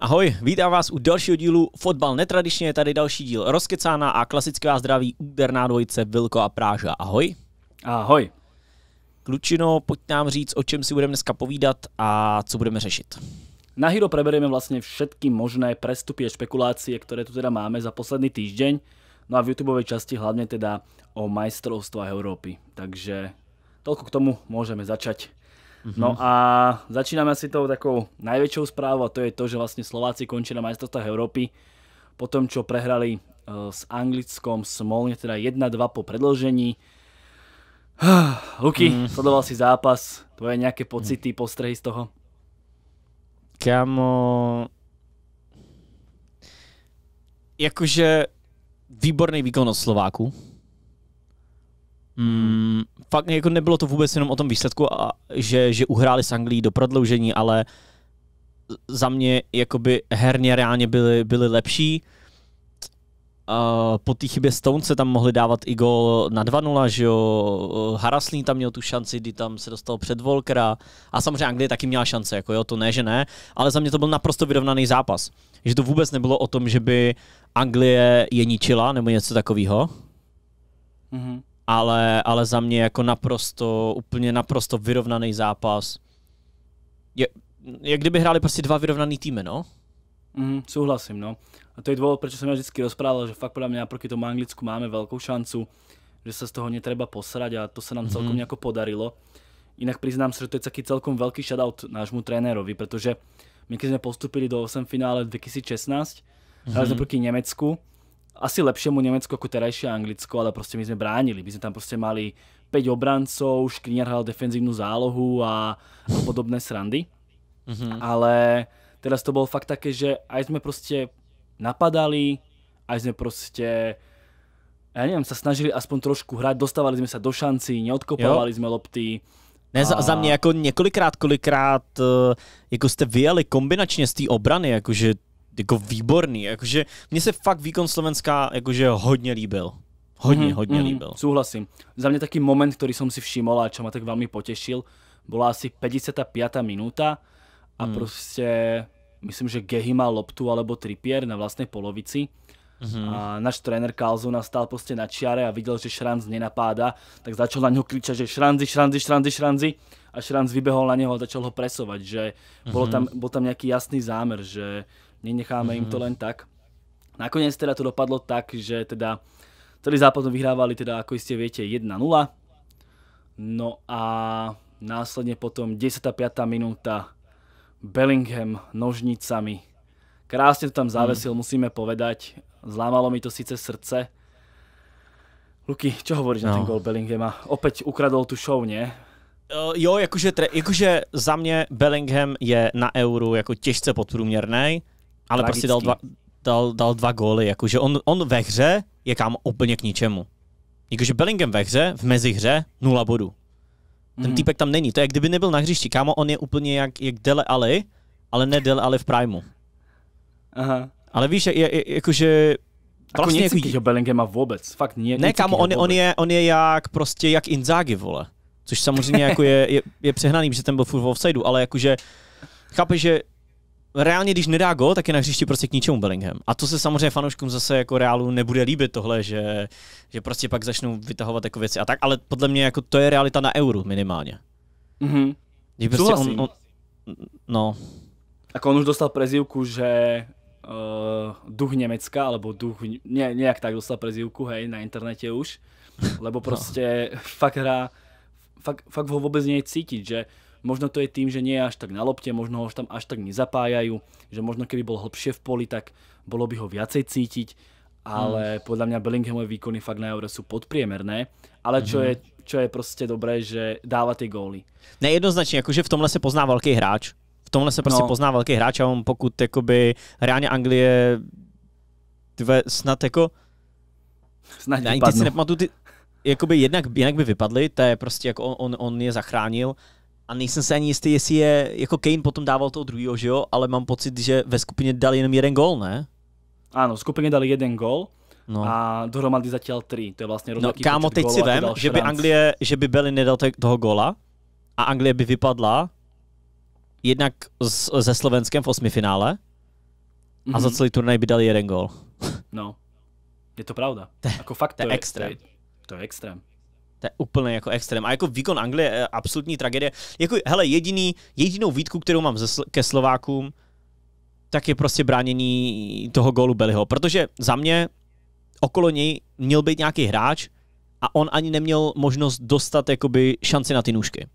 Ahoj, vítám vás u dalšího dílu Fotbal netradičně, je tady další díl Rozkecána a klasické vás zdraví úderná dvojice Vilko a Práža. Ahoj. Ahoj. Klučino, pojď nám říct, o čem si budeme dneska povídat a co budeme řešit. Na Hiro preberieme vlastně všetky možné prestupy a špekulácie, které tu teda máme za posledný týždeň. No a v YouTube časti hlavně teda o majstrovstvách Európy. Takže toľko k tomu môžeme začať hmm No mhm. a začíname asi tou takou najväčšou správou a to je to, že vlastne Slováci končí na majstrovstvách Európy po tom, čo prehrali eh, s Anglickom Smolne, teda 1-2 po predlžení. Luky, mm. sledoval si zápas, tvoje nejaké pocity, mm. postrehy z toho? Kámo, jakože výborný výkon od Slováku. Mm, fakt jako nebylo to vůbec jenom o tom výsledku, a, že, že uhráli s Anglií do prodloužení, ale za mě jakoby herně reálně byli, byli lepší. Uh, po té chybě Stone se tam mohli dávat i gol na 2-0, že jo, Haraslín tam měl tu šanci, kdy tam se dostal před Volkera a samozřejmě Anglie taky měla šance, jako jo, to ne, že ne, ale za mě to byl naprosto vyrovnaný zápas, že to vůbec nebylo o tom, že by Anglie je ničila nebo něco takového. Mm-hmm ale, ale za mě jako naprosto, úplně naprosto vyrovnaný zápas. Je, jak kdyby hráli prostě dva vyrovnaný týmy, no? Mm, souhlasím, no. A to je důvod, proč jsem já vždycky rozprával, že fakt podle mě proti tomu Anglicku máme velkou šancu, že se z toho netreba posrať a to se nám mm. celkom nějak podarilo. Inak priznám se, že to je taký celkom velký shoutout nášmu trenérovi, protože my když jsme postupili do 8 finále 2016, mm. hráli jsme mhm. proti Německu, asi lepšiemu Nemecku ako terajšie Anglicko, ale prostě my sme bránili. My sme tam prostě mali 5 obrancov, Škriňar hral defenzívnu zálohu a, a podobné srandy. Mm-hmm. Ale teraz to bolo fakt také, že aj sme prostě napadali, aj sme prostě já nevím, sa snažili aspoň trošku hrať, dostávali jsme se do šancí, neodkopovali jsme lopty. Ne, za, za mě jako několikrát, kolikrát eh, jako jste vyjeli kombinačně z té obrany, jakože jako výborný, jakože mně se fakt výkon Slovenska jakože hodně líbil. Hodně, mm, hodně mm, líbil. Souhlasím. Za mě taký moment, který jsem si všimol a čo ma tak velmi potěšil, bola asi 55. minúta a mm. prostě myslím, že Gehy má loptu alebo tripier na vlastnej polovici. Mm-hmm. A náš tréner Kalzu stál prostě na čiare a viděl, že Šranc nenapáda, tak začal na něho kričať, že Šranci, Šranci, Šranci, Šranci a Šranc vybehol na něho a začal ho presovať, že mm-hmm. tam, bol tam nějaký jasný zámer, že Nenecháme mm-hmm. im to mhm. len tak. Nakoniec teda to dopadlo tak, že teda celý zápas vyhrávali teda, ako iste viete, 1-0. No a následne potom 10. 5. minúta Bellingham nožnicami. Krásne to tam závesil. mm. musíme povedať. Zlámalo mi to síce srdce. Luky, čo hovoríš no. na ten no. gol Bellinghama? Opäť ukradol tu show, nie? Uh, jo, jakože, tre, jakože za mě Bellingham je na euru jako těžce podprůměrný. Ale prostě dal dva, dal, dal dva góly, jakože on, on ve hře je kam úplně k ničemu. Jakože Bellingham ve hře, v mezihře, nula bodů. Ten mm. týpek tam není, to je kdyby nebyl na hřišti, kámo, on je úplně jak, jak Dele Ali, ale ne Dele Ali v Primu. Aha. Ale víš, je, je, jakože... Jako vlastně jako necítíš jako... má vůbec, fakt nie, Ne, kámo, on, on, je, on je jak prostě jak Inzaghi, vole. Což samozřejmě jako je, je, je přehnaný, že ten byl furt v offsideu, ale jakože... Chápeš, že reálně, když nedá gol, tak je na hřišti prostě k ničemu Bellingham. A to se samozřejmě fanouškům zase jako Reálu nebude líbit tohle, že, že prostě pak začnou vytahovat jako věci a tak, ale podle mě jako to je realita na euru minimálně. Mhm. prostě on, on, no. Tak on už dostal prezivku, že uh, duch Německa, alebo duch, ne, nějak tak dostal prezivku, hej, na internete už, lebo no. prostě no. fakt hra, fakt, fakt ho vůbec nie cítit, že Možno to je tým, že nie je až tak na lopte, možno ho tam až tak nezapájajú, že možno keby bol hlbšie v poli, tak bolo by ho viacej cítiť, ale mm. podľa mňa Bellinghamové výkony fakt na Euro sú podpriemerné, ale čo mm. je čo je prostě dobré, že dává ty góly. Nejednoznačně, jakože v tomhle se pozná velký hráč. V tomhle se prostě no. pozná velký hráč a on pokud jakoby reálně Anglie dve, snad jako Snad ne, ty si nepamatuju, ty, jakoby jednak, jinak by vypadly, to je prostě jako on, on, on je zachránil a nejsem se ani jistý, jestli je, jako Kane potom dával toho druhého, že jo, ale mám pocit, že ve skupině dal jenom jeden gol, ne? Ano, v skupině dali jeden gol no. a dohromady zatím tři. To je vlastně rovnaký No kámo, teď si vem, že by Anglie, že by Belly nedal toho gola a Anglie by vypadla jednak z, ze Slovenskem v osmi finále mm-hmm. a za mhm. celý turnaj by dali jeden gol. no, je to pravda. jako fakt to, to je extrém. To je, to je extrém. To je úplně jako extrém. A jako výkon Anglie je eh, absolutní tragédie. Jako, hele, jediný, jedinou výtku, kterou mám ke Slovákům, tak je prostě bránění toho gólu Beliho. Protože za mě okolo něj měl být nějaký hráč a on ani neměl možnost dostat jakoby šanci na ty nůžky.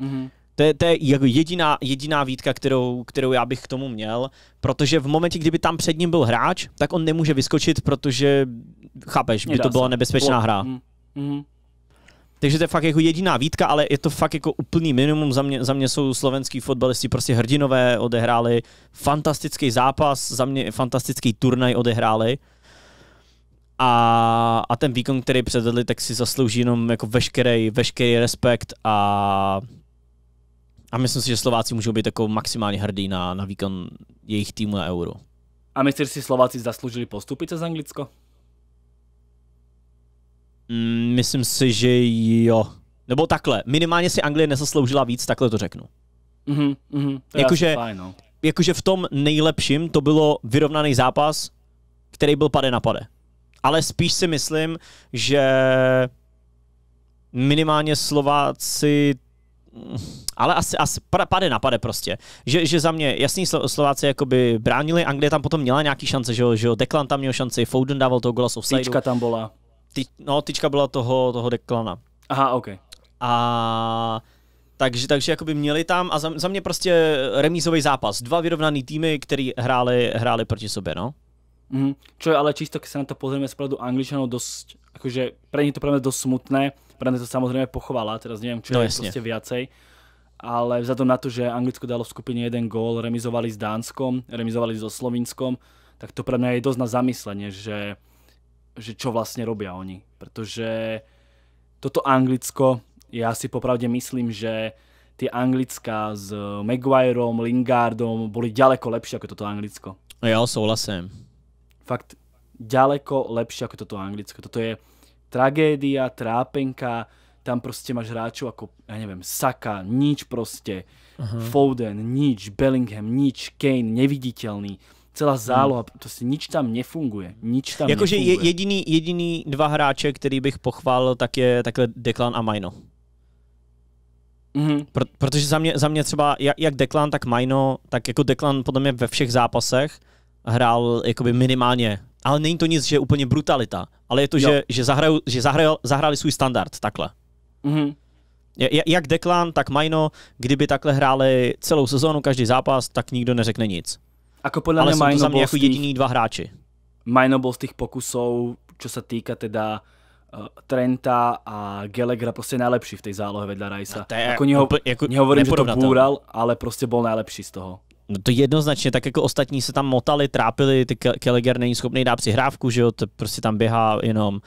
Mm-hmm. To je, to je jako jediná, jediná výtka, kterou, kterou já bych k tomu měl, protože v momentě, kdyby tam před ním byl hráč, tak on nemůže vyskočit, protože, chápeš, by to byla nebezpečná hra. Mm-hmm. mm-hmm. Takže to je fakt jako jediná výtka, ale je to fakt jako úplný minimum. Za mě, za mě jsou slovenský fotbalisti prostě hrdinové, odehráli fantastický zápas, za mě fantastický turnaj odehráli. A, a ten výkon, který předvedli, tak si zaslouží jenom jako veškerý, veškerý respekt a, a myslím si, že Slováci můžou být jako maximálně hrdí na, na výkon jejich týmu na Euro. A myslíš si, Slováci zasloužili postupit z Anglicko? Mm, myslím si, že jo. Nebo takhle, minimálně si Anglie nezasloužila víc, takhle to řeknu. Mm-hmm, mm-hmm, to jakože, fajn, no. jakože v tom nejlepším to bylo vyrovnaný zápas, který byl pade na pade. Ale spíš si myslím, že minimálně Slováci ale asi, asi pade na pade prostě. Že, že za mě, jasný, Slováci jakoby bránili, Anglie tam potom měla nějaký šance, že jo, že jo, Declan tam měl šanci, Foden dával toho gola z tam byla ty, no, tyčka byla toho, toho deklana. Aha, OK. A takže, takže jakoby měli tam a za, za mě prostě remízový zápas. Dva vyrovnaný týmy, který hráli, hráli proti sobě, no. Mm, čo je ale čisto, když se na to pozrieme z pohledu Angličanov, dost, jakože pro ně to pro mě dost smutné, pro mě to samozřejmě pochvala, teda nevím, čo no, je jasně. prostě viacej, ale vzhledem na to, že Anglicko dalo v skupině jeden gól, remizovali s Dánskom, remizovali so Slovinskom, tak to pro mě je dost na zamyslenie, že že čo vlastne robia oni. Pretože toto Anglicko, ja si popravde myslím, že tie Anglická s Maguireom, Lingardom boli ďaleko lepšie ako toto Anglicko. No ja souhlasím. Fakt ďaleko lepšie ako toto Anglicko. Toto je tragédia, trápenka, tam prostě máš hráčů jako, já nevím, Saka, nič prostě, -huh. Foden, nič, Bellingham, nič, Kane, neviditelný celá hmm. záloha, hmm. prostě nič tam nefunguje. Nič tam Jakože je, jediný, jediný dva hráče, který bych pochválil, tak je takhle Declan a Mino. Mm-hmm. Pro, protože za mě, za mě třeba jak, jak Declan, tak Mino, tak jako Declan podle mě ve všech zápasech hrál jakoby minimálně. Ale není to nic, že je úplně brutalita, ale je to, jo. že, že, zahraju, že zahraju, zahrali svůj standard takhle. Mm-hmm. Jak Declan, tak Mino, kdyby takhle hráli celou sezónu, každý zápas, tak nikdo neřekne nic. Ako podľa ale mňa sú to za jako jediný dva hráči. Mino bol z tých pokusov, čo sa týka teda eh, Trenta a Gelegra prostě nejlepší v té zálohe vedle Rajsa. No, je jako neho, jako nehovorím, že to bůral, ale prostě byl nejlepší z toho. No to jednoznačně, tak jako ostatní se tam motali, trápili, ty Gallagher není schopný dát přihrávku, že jo, to prostě tam běhá jenom.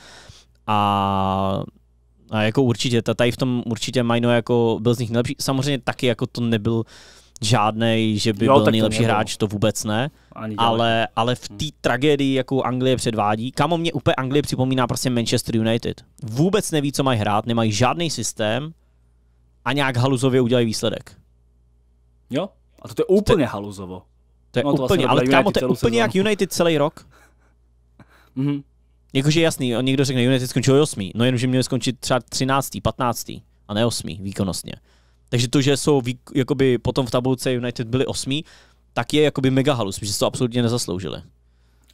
A, a jako určitě, tady v tom určitě Mino jako byl z nich nejlepší. Samozřejmě taky jako to nebyl, uh, žádný, že by jo, byl nejlepší to hráč, to vůbec ne. Ani ale, ale v té hmm. tragédii, jakou Anglie předvádí, kam mě úplně Anglie připomíná prostě Manchester United. Vůbec neví, co mají hrát, nemají žádný systém a nějak haluzově udělají výsledek. Jo, a to je úplně to, haluzovo. To je no, to vlastně úplně, vlastně ale kámo, to je úplně sezónu. jak United celý rok. mm-hmm. Jakože jasný, někdo řekne, United skončil 8. No jenom že měli skončit třeba 13., 15. a ne 8. výkonnostně. Takže to, že jsou jakoby potom v tabulce United byli osmí, tak je jakoby mega halus, že to absolutně nezasloužili.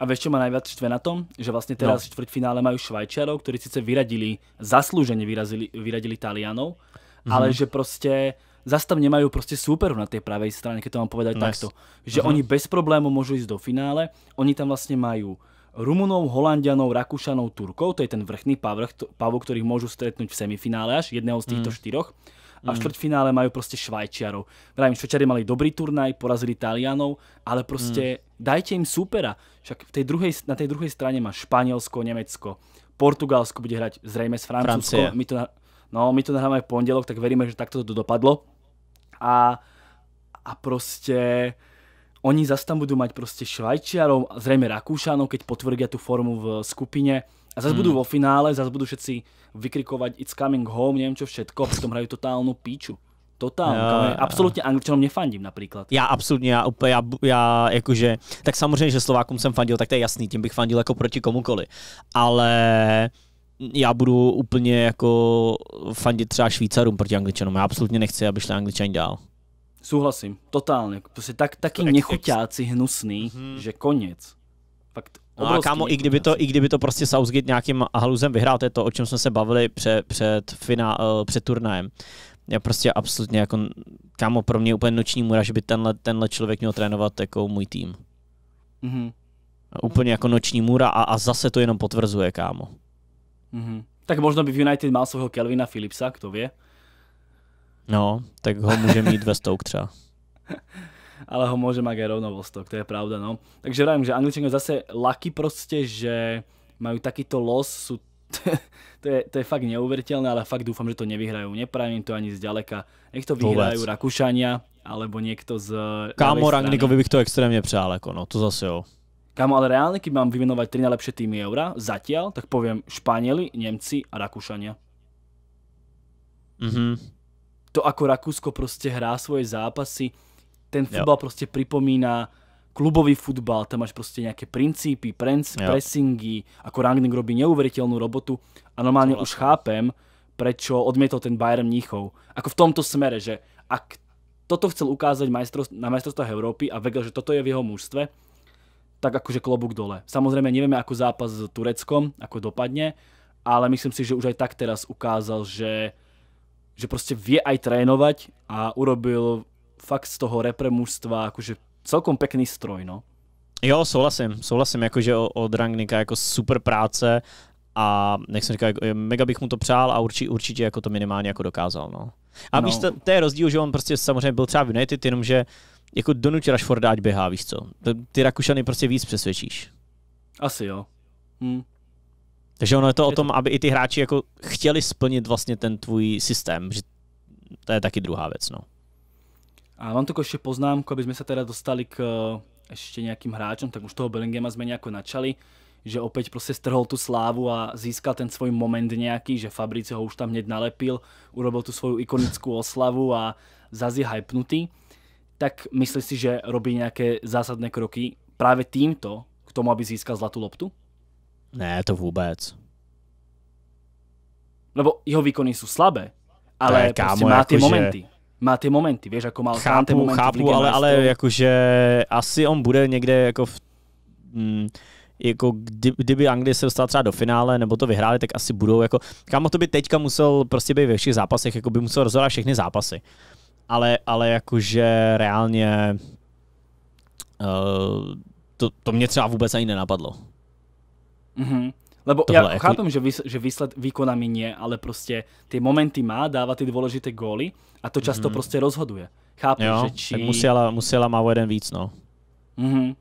A vieš, má ma najviac štve na tom? Že vlastně teď no. v štvrťfinále majú kteří ktorí síce vyradili, zaslouženě vyrazili, vyradili Talianov, mm-hmm. ale že prostě zase tam prostě super na té pravé straně, když to mám povedať yes. takto. Že uh-huh. oni bez problému můžou jít do finále, oni tam vlastně mají Rumunou, Holandianou, Rakušanou, Turkou, to je ten vrchný pavok, pavok ktorých môžu stretnúť v semifinále až, jedného z těchto mm. štyroch a v hmm. čtvrtfinále majú proste Švajčiarov. Vrajím, Švajčiari mali dobrý turnaj, porazili Italianov, ale proste mm. dajte im supera. Však v tej druhej, na tej druhej strane má Španielsko, Nemecko, Portugalsko bude hrať zrejme s Francúzskou. My to, no, my to nahráme v pondelok, tak veríme, že takto to dopadlo. A, a proste oni zase tam budú mať proste Švajčiarov, zrejme Rakúšanov, keď potvrdia tú formu v skupine a zase hmm. budú vo finále, zase budú všetci vykrikovať It's coming home, neviem čo všetko, tom hrajú totálnu píču. Totál. Absolutně angličanům nefandím například. Já absolutně, já, úplně, já, já jakože, tak samozřejmě, že Slovákům jsem fandil, tak to je jasný, tím bych fandil jako proti komukoli. Ale já budu úplně jako fandit třeba Švýcarům proti Angličanům. Já absolutně nechci, aby šli Angličani dál. Souhlasím, totálně. Prostě tak, taky nechuťáci hnusný, mm-hmm. že konec. Fakt No a kámo, i kdyby, to, i kdyby to prostě Southgate nějakým haluzem vyhrál, to je to, o čem jsme se bavili pře, před, fina, eh, před turnajem. Já prostě absolutně jako, kámo, pro mě úplně noční mura, že by tenhle, tenhle člověk měl trénovat jako můj tým. Mm-hmm. Úplně jako noční můra a, a zase to jenom potvrzuje, kámo. Mm-hmm. Tak možno by v United mal svého Kelvina Philipsa, kdo ví. No, tak ho může mít ve Stoke třeba. ale ho môže mať aj rovno vo stok, to je pravda, no. Takže vravím, že Angličania zase lucky proste, že majú takýto los, sú to, je, to je fakt neuveriteľné, ale fakt dúfam, že to nevyhrajú. Nepravím to ani zďaleka. Nech to vyhrajú Vôbec. Rakúšania, alebo niekto z... Kámo, Rangnikovi bych to extrémne přál, ako no, to zase jo. Kámo, ale reálne, keď mám vymenovať tri najlepšie týmy eura zatiaľ, tak poviem Španieli, Nemci a Rakúšania. Mhm. Mm to, ako Rakúsko proste hrá svoje zápasy, ten fotbal jo. prostě připomíná klubový futbal, tam máš prostě nějaké princípy, prens, pressingy, ako Rangnick robí neuveriteľnú robotu a normálne už chápem, prečo odmietol ten Bayern Mníchov. Ako v tomto smere, že ak toto chcel ukázať na majstrovstvách Európy a vedel, že toto je v jeho mužstve, tak akože klobúk dole. Samozrejme nevieme, ako zápas s Tureckom, ako dopadne, ale myslím si, že už aj tak teraz ukázal, že že prostě vie aj trénovat a urobil fakt z toho repre jakože akože celkom pekný stroj, no. Jo, souhlasím, souhlasím, jakože od Rangnika jako super práce a nech jsem říkal, jako mega bych mu to přál a určitě, určitě jako to minimálně jako dokázal, no. A no. víš, to, to, je rozdíl, že on prostě samozřejmě byl třeba v United, jenomže jako donuť Rashforda, ať běhá, víš co. Ty Rakušany prostě víc přesvědčíš. Asi jo. Hm. Takže ono je to je o tom, to... aby i ty hráči jako chtěli splnit vlastně ten tvůj systém, že to je taky druhá věc, no. A mám tu ešte poznámku, aby sme sa teda dostali k eh, ešte nejakým hráčom, tak už toho Bellingema sme nejako načali, že opäť proste strhol tú slávu a získal ten svoj moment nejaký, že Fabrice ho už tam hneď nalepil, urobil tú svoju ikonickú oslavu a zase je hypnutý. Tak myslíš si, že robí nejaké zásadné kroky práve týmto k tomu, aby získal zlatú loptu? Ne, to vůbec. Lebo jeho výkony jsou slabé, ale ne, kámo, prostě má ty jako, momenty. Že má ty momenty, víš, jako má chápu, ty momenty chápu, ale, ale jakože asi on bude někde jako v, mm, jako kdy, kdyby Anglie se dostala třeba do finále nebo to vyhráli, tak asi budou jako, kámo to by teďka musel prostě být ve všech zápasech, jako by musel rozhodovat všechny zápasy. Ale, ale jakože reálně uh, to, to mě třeba vůbec ani nenapadlo. Mm-hmm. Lebo já ja jako- chápem, že, vys, že výsled výkonami nie, ale prostě ty momenty má, dává ty důležité góly a to často mm. prostě rozhoduje. Chápu, jo, že či... Tak musela, má o jeden víc, no. Mhm. Mm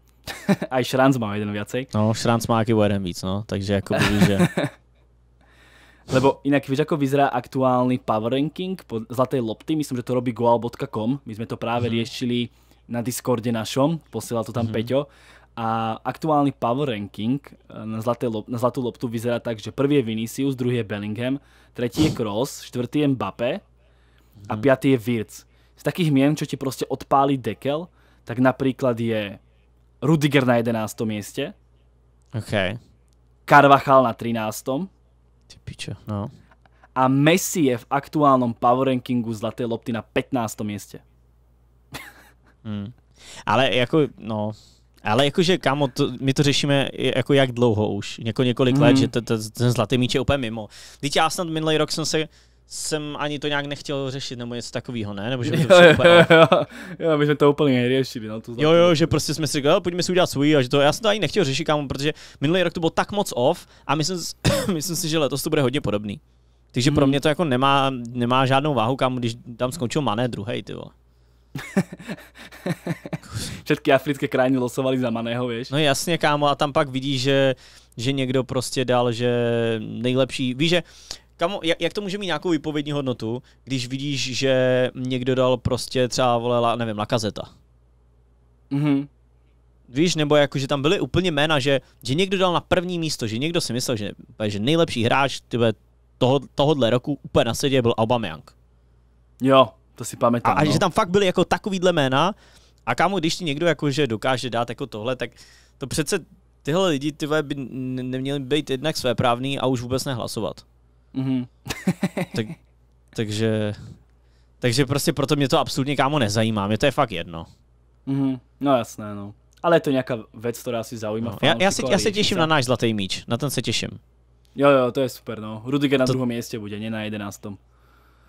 Aj Šranc má o jeden viacej. No, Šranc má aký o jeden víc, no. Takže jako by, že... Lebo inak víš, ako vyzerá aktuálny power ranking po zlatej lopty, myslím, že to robí goal.com, my sme to práve mm. riešili na Discorde našom, posielal to tam mm. Peťo a aktuálny power ranking eh, na, zlaté lop, na zlatú loptu vyzerá tak, že prvý je Vinicius, druhý je Bellingham, tretí je Kroos, štvrtý je Mbappé a mhm. piatý je Wirtz. Z takých mien, čo ti proste odpálí dekel, tak napríklad je Rudiger na 11. mieste. OK. Carvajal na 13. Ty piče, no. A Messi je v aktuálnom power rankingu zlaté lopty na 15. mieste. Mm. Ale jako, no, ale jakože, kámo, to, my to řešíme jako jak dlouho už, jako několik mm. let, hmm. že ten, ten zlatý míč je úplně mimo. Teď já snad minulý rok jsem se jsem ani to nějak nechtěl řešit, nebo něco takového, ne? Nebo že to jo, úplně... jo, jo, jo, my jsme to úplně neřešili. No, to jo, jo, že prostě jsme si říkali, pojďme si udělat svůj a že to, já jsem to ani nechtěl řešit, kámo, protože minulý rok to bylo tak moc off a myslím, myslím si, že letos to bude hodně podobný. Takže hmm. pro mě to jako nemá, nemá žádnou váhu, kámo, když tam skončil Mané druhý, ty vole. Všetky africké krajiny losovali za Maného, víš? No jasně, kámo, a tam pak vidíš, že, že někdo prostě dal, že nejlepší, víš, že Kamo, jak, jak to může mít nějakou výpovědní hodnotu, když vidíš, že někdo dal prostě třeba, vole, la, nevím, lakazeta. Mhm. Víš, nebo jako, že tam byly úplně jména, že, že někdo dal na první místo, že někdo si myslel, že, že nejlepší hráč tybe, toho, tohohle roku úplně na sedě byl Aubameyang. Jo, to si pamatuju. A, a že no. tam fakt byly jako takovýhle jména. A kámo, když ti někdo jakože dokáže dát jako tohle, tak to přece tyhle lidi ty by neměli být jednak svéprávný a už vůbec nehlasovat. Mm-hmm. tak, takže, takže prostě proto mě to absolutně kámo nezajímá, mě to je fakt jedno. Mm-hmm. No jasné, no. Ale je to nějaká věc, která si zaujímá. No, já, já, se, já se těším na náš zlatý míč, na ten se těším. Jo, jo, to je super, no. Rudiger na to... druhém místě bude, ne na jedenáctom.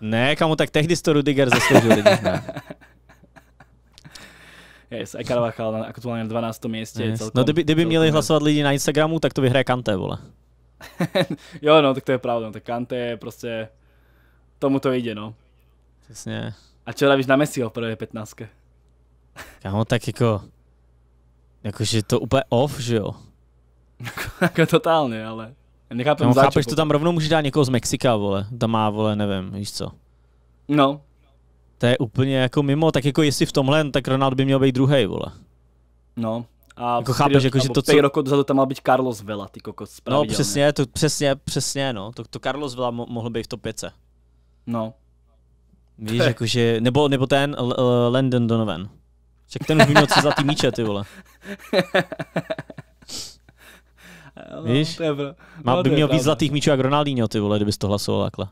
Ne, kamu, tak tehdy to Rudiger zasloužil, Yes, a Carvajal na, aktuálně na 12. místě. Yes. no kdyby, kdyby měli hlasovat lidi na Instagramu, tak to vyhraje Kante, vole. jo, no, tak to je pravda, no, tak Kante je prostě, tomu to jde, no. Přesně. A čo dávíš na Messiho v prvé 15? Kámo, tak jako, jakože to úplně off, že jo? jako totálně, ale. Nechápem no, chápeš to tam rovnou, může dát někoho z Mexika, vole. Tam má, vole, nevím, víš co. No. To je úplně jako mimo, tak jako jestli v tomhle, tak Ronaldo by měl být druhý, vole. No, a jako chápeš, jako, že to co... roku dozadu tam má být Carlos Vela, ty kokos, No přesně, to přesně, přesně, no. To, to Carlos Vela mo- mohl být v top 5. No. Víš, jakože, nebo, nebo ten Landon Donovan. Však ten už by měl co za ty míče, ty vole. No, Víš? To je pro... Má, no, by měl víc zlatých míčů jak Ronaldinho, ty vole, kdybys to hlasoval takhle.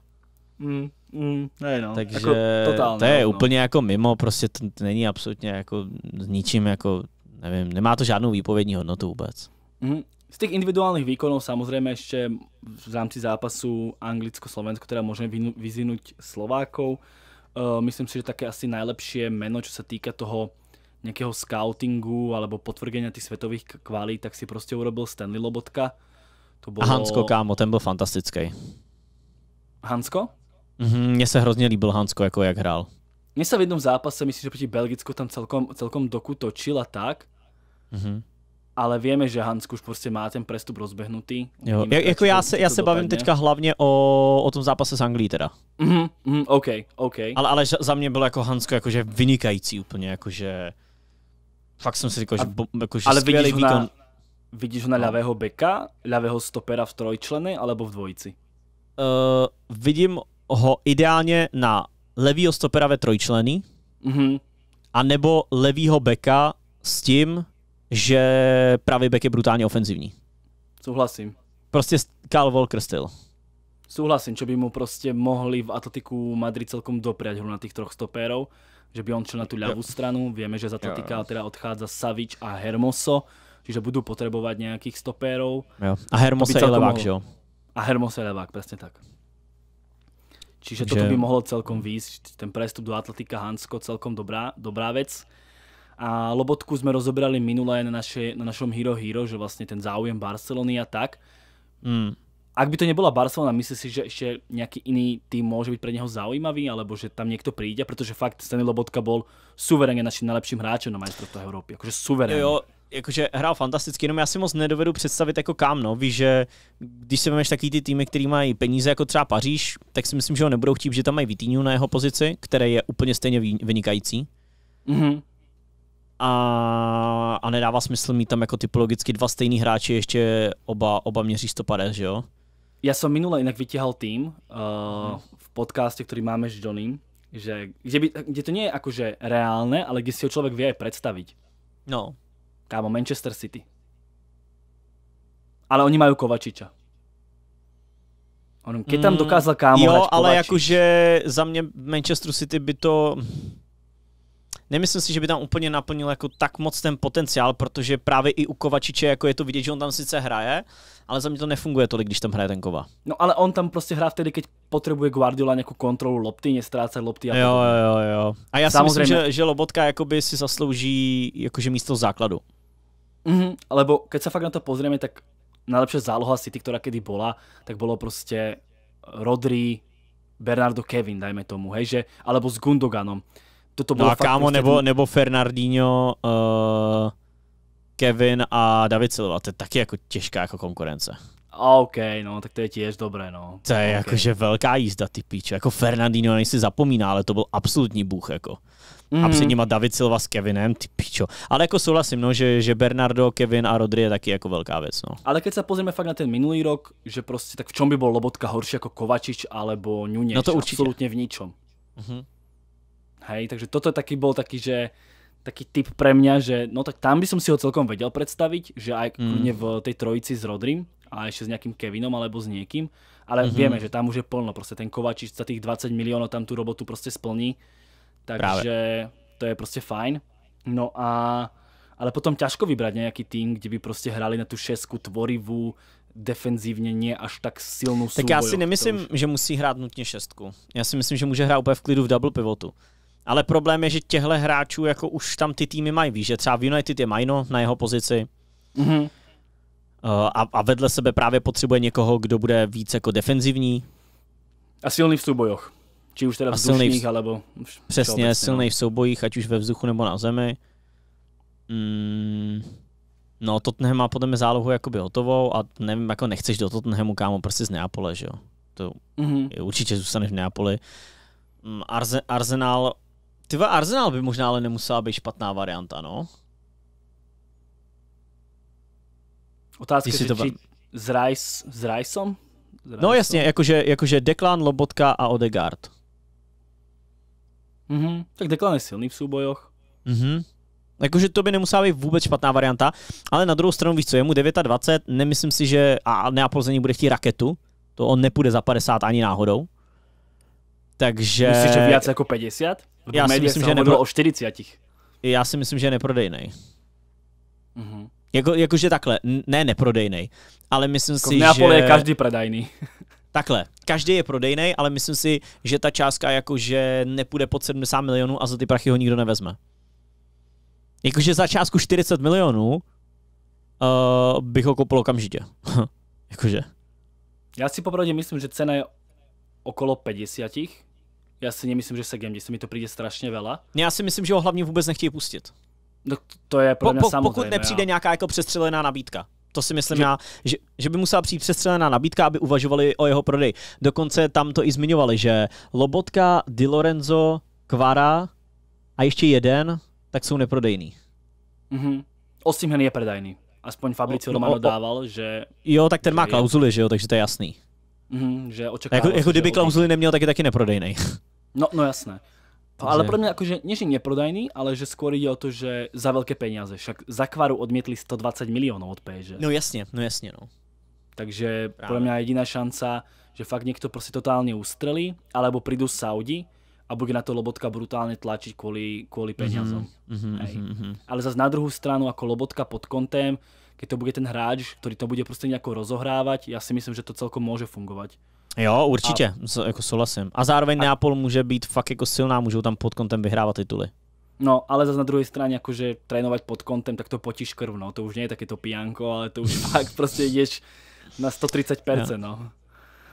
Mm, mm, ne, no. Takže jako, totálně, to je no, no. úplně jako mimo, prostě to není absolutně jako s ničím jako, nevím, nemá to žádnou výpovědní hodnotu vůbec. Mm. Z těch individuálních výkonů samozřejmě ještě v rámci zápasu Anglicko-Slovensko teda možná vyzinúť Slovákov. Uh, myslím si, že také asi nejlepší meno, co se týká toho nějakého scoutingu alebo potvrdenia těch světových kválí, tak si prostě urobil Stanley Lobotka. To bolo... A Hansko, kámo, ten byl fantastický. Hansko? Mm-hmm, se hrozně líbil Hansko, jako jak hrál. Mně se v jednom zápase, myslím, že proti Belgicku tam celkom, celkom doku točil a tak. Mm-hmm ale víme, že Hansku už prostě má ten prestup rozbehnutý. Jo, Víme, jako já se, já se bavím teďka hlavně o, o tom zápase s Anglií teda. Mhm, mm, hmm OK, OK. Ale, ale za mě bylo jako Hansko jakože vynikající úplně, jakože... Fakt jsem si říkal, že, bo, jako, že ale vidíš výkon. Na, vidíš ho na no. ľavého beka, ľavého stopera v trojčleny, alebo v dvojici? Uh, vidím ho ideálně na levýho stopera ve trojčleny, mm-hmm. anebo levýho beka s tím, že pravý bek je brutálně ofenzivní. Souhlasím. Prostě Kyle Walker styl. Souhlasím, čo by mu prostě mohli v Atletiku Madrid celkom dopriať hru na tých troch stopérov že by on šel na tu ľavú yeah. stranu. Vieme, že za Tatika yeah. teda odchádza Savič a Hermoso, čiže budú potrebovať nejakých stopérov. Yeah. A Hermoso je levák, mohol... že jo? A Hermoso je levák, presne tak. Čiže že... toto by mohlo celkom výjsť. Ten prestup do Atletika Hansko celkom dobrá, dobrá vec. A Lobotku sme rozobrali minule na, naše, na našom Hero Hero, že vlastne ten záujem Barcelony a tak. Mm ak by to nebola Barcelona, myslíš si, že ešte nejaký iný tým môže byť pre neho zaujímavý, alebo že tam niekto príde, pretože fakt Stanley Lobotka bol suverénne našim najlepším hráčem na majstrovstve Evropy. Akože suverénne. Jo, jakože hrál fantasticky, jenom já si moc nedovedu představit jako kam, no. Víš, že když si vemeš taky ty týmy, který mají peníze, jako třeba Paříž, tak si myslím, že ho nebudou chtít, že tam mají Vitíňu na jeho pozici, které je úplně stejně vynikající. Mm-hmm. A, a nedává smysl mít tam jako typologicky dva stejný hráči, ještě oba, oba měří 150, že jo? Ja som minule inak vytiahol tým uh, v podcaste, ktorý máme s Johnnym, že, kde, by, kde to nie je akože reálne, ale kde si ho človek vie aj predstaviť. No. Kámo, Manchester City. Ale oni majú Kovačiča. On, keď tam mm. dokázal kámo mm, Jo, ale akože za mňa Manchester City by to nemyslím si, že by tam úplně naplnil jako tak moc ten potenciál, protože právě i u Kovačiče jako je to vidět, že on tam sice hraje, ale za mě to nefunguje tolik, když tam hraje ten Kova. No ale on tam prostě hraje, vtedy, keď potřebuje Guardiola nějakou kontrolu lopty, nestrácet lopty a jo, jo, jo. A já Samozřejmě. si myslím, že, že Lobotka jakoby si zaslouží jakože místo základu. Mhm, mm lebo keď se fakt na to pozrieme, tak nejlepší záloha City, která kedy bola, tak bylo prostě Rodri, Bernardo Kevin, dajme tomu, hej, že, alebo s Gundoganom to no bylo no a fakt kámo, prostě nebo, nebo Fernardinho, uh, eh, Kevin a David Silva, to je taky jako těžká jako konkurence. OK, no, tak to je tiež dobré, no. To je okay. jakože velká jízda, ty píče. Jako Fernandino nejsi zapomíná, ale to byl absolutní bůh, jako. Mm-hmm. A před mhm. nima David Silva s Kevinem, ty píčo. Ale jako souhlasím, no, že, že Bernardo, Kevin a Rodri je taky jako velká věc, no. Ale keď se pozrieme fakt na ten minulý rok, že prostě, tak v čom by byl Lobotka horší jako Kovačič alebo Nunez? No to určitě. Absolutně v ničom. Mm-hmm. Hej, takže toto taký bol taký, že taký typ pre mňa, že no tak tam by som si ho celkom vedel predstaviť, že aj mm. v tej trojici s Rodrim a ešte s nejakým Kevinom alebo s niekým, ale mm-hmm. vieme, že tam už je plno, proste ten Kovačič za tých 20 miliónov tam tú robotu proste splní, takže Práve. to je proste fajn. No a ale potom ťažko vybrať nejaký tým, kde by proste hrali na tu šesku tvorivú, defenzívne nie až tak silnou Tak ja já si nemyslím, už... že musí hrát nutně šestku. Já si myslím, že může hrát úplne v klidu v double pivotu. Ale problém je, že těchto hráčů jako už tam ty týmy mají. Víš, že třeba v United je Mino na jeho pozici. Mm-hmm. A, a vedle sebe právě potřebuje někoho, kdo bude víc jako defenzivní. A silný v soubojoch. Či už teda vzdušných, v... alebo... V... Přesně, no. silný no. v soubojích, ať už ve vzduchu nebo na zemi. Mm, no, Tottenham má podle mě zálohu jakoby hotovou a nevím, jako nechceš do Tottenhamu, kámo, prostě z Neapole, že jo. To mm-hmm. určitě zůstaneš v Neapoli. Mm, Arze- Arsenal ty Arsenal by možná ale nemusela být špatná varianta, no? Otázka, že to... Či... s, Rice, s Riceom? No jasně, jakože, jakože Deklan, Lobotka a Odegaard. Mm-hmm. tak Deklan je silný v soubojoch. Mm-hmm. Jakože to by nemusela být vůbec špatná varianta, ale na druhou stranu víš co, je mu 29, nemyslím si, že a Neapol za bude chtít raketu, to on nepůjde za 50 ani náhodou. Takže... Myslíš, že víc jako 50? já si myslím, že nebylo o 40. Já si myslím, že je neprodejnej. Mm-hmm. Jako, jakože takhle, ne neprodejnej, ale myslím jako si, že. že... je každý prodajný. Takhle, každý je prodejný, ale myslím si, že ta částka jakože nepůjde pod 70 milionů a za ty prachy ho nikdo nevezme. Jakože za částku 40 milionů uh, bych ho koupil okamžitě. jakože. Já si popravdě myslím, že cena je okolo 50, já si nemyslím, že se gamdí, se mi to přijde strašně vela. Já si myslím, že ho hlavně vůbec nechtějí pustit. No to je pro po, mě po, Pokud nepřijde já. nějaká jako přestřelená nabídka. To si myslím že... já, že, že by musela přijít přestřelená nabídka, aby uvažovali o jeho prodeji. Dokonce tam to i zmiňovali, že Lobotka, Di Lorenzo, Kvara a ještě jeden, tak jsou neprodejný. Mhm. Osimhen je predajný. Aspoň Fabricio no, Romano dával, že... Jo, tak ten má klauzuly, že jo, takže to je jasný. Mm, že očekává... jako, jako prostě, kdyby klauzuly neměl, tak je taky neprodejný. No, no jasné. Takže... Ale pro mě jakože nie že neprodajný, ale že skôr ide o to, že za velké peniaze. Však za kvaru odmietli 120 milionů od PSG. No jasně, no jasně, no. Takže pro mě jediná šanca, že fakt někdo prostě totálně ustrelí, alebo přijdu Saudi a bude na to Lobotka brutálně tlačit kvůli, kvůli mhm, penězům. Mm-hmm, mm-hmm. Ale zase na druhou stranu, jako Lobotka pod kontem, když to bude ten hráč, který to bude prostě nějak jako rozohrávat, já si myslím, že to celkom může fungovat. Jo, určitě, a... jako souhlasím. A zároveň a... Neapol může být fakt jako silná, můžou tam pod kontem vyhrávat tituly. No, ale zase na druhé straně, jakože trénovat pod kontem, tak to potíš krv, no. To už není taky to pijanko, ale to už fakt prostě jdeš na 130%, jo. no.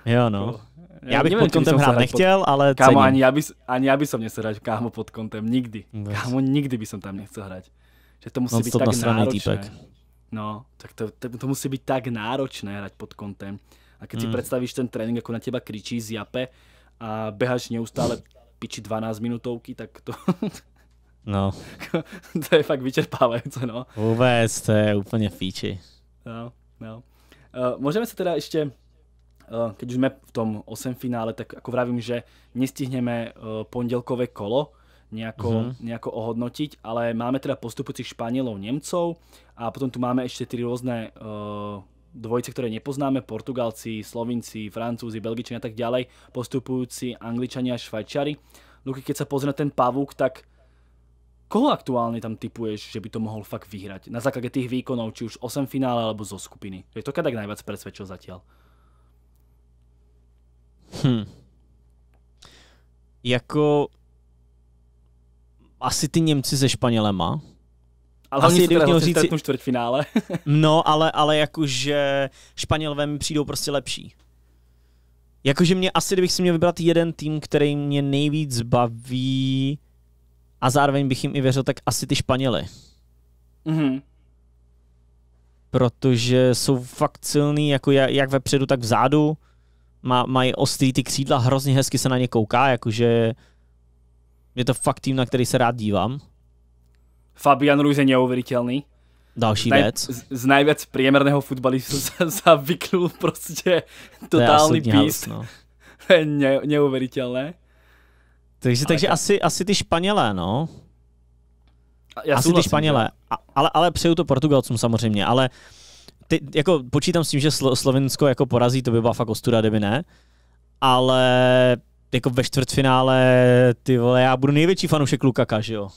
Jo, no. Jako, já, bych pod kontem hrát nechtěl, ale Kámo, ani já, by, ani já by som nechcel hrať kámo pod kontem, nikdy. Vez. Kámo, nikdy by som tam nechcel hrať. Že to musí no, být tak náročné. Týpek. No, tak to, to, to, musí být tak náročné hrať pod kontem. A keď mm. si hmm. predstavíš ten trénink, ako na teba kričí z jape a behaš neustále piči 12 minutovky, tak to... No. to je fakt vyčerpávajúce, no. Vôbec, to je úplně fíči. No, no. Uh, môžeme se teda ještě, uh, eh, keď už jsme v tom 8 finále, tak jako vravím, že nestihneme uh, pondelkové kolo, nejako, uh-huh. nejako ohodnotiť, ale máme teda postupujúcich Španielov, Nemcov a potom tu máme ešte tri rôzne uh, dvojice, ktoré nepoznáme, Portugalci, Slovinci, Francúzi, Belgiči a tak ďalej, postupujúci a Švajčari. Luky, keď sa pozrie na ten pavúk, tak koho aktuálne tam typuješ, že by to mohol fakt vyhrať? Na základe tých výkonov, či už 8 finále alebo zo skupiny. Je to tak najviac presvedčil zatiaľ. Hm. Jako asi ty Němci se Španělema, ale Asi oni říct říci... čtvrtfinále. no, ale, ale jakože Španělové mi přijdou prostě lepší. Jakože mě asi, kdybych si měl vybrat jeden tým, který mě nejvíc baví a zároveň bych jim i věřil, tak asi ty Španěly. Mhm. Protože jsou fakt silný, jako jak vepředu, tak vzadu. Má, mají ostrý ty křídla, hrozně hezky se na ně kouká, jakože je to fakt tým, na který se rád dívám. Fabian Ruiz je neuveriteľný. Další naj, vec. Z, z najviac priemerného futbalistu sa, sa vyklul prostě totální beast. No. to je ne, neuveriteľné. Takže, ale takže to... asi, asi ty Španělé, no. Já asi ty Španělé. A, ale, ale přeju to Portugalcům samozřejmě, ale ty, jako počítám s tím, že Slo, Slovensko jako porazí, to by byla fakt ostuda, kdyby ne. Ale jako ve čtvrtfinále, ty vole, já budu největší fanoušek Lukaka, že jo?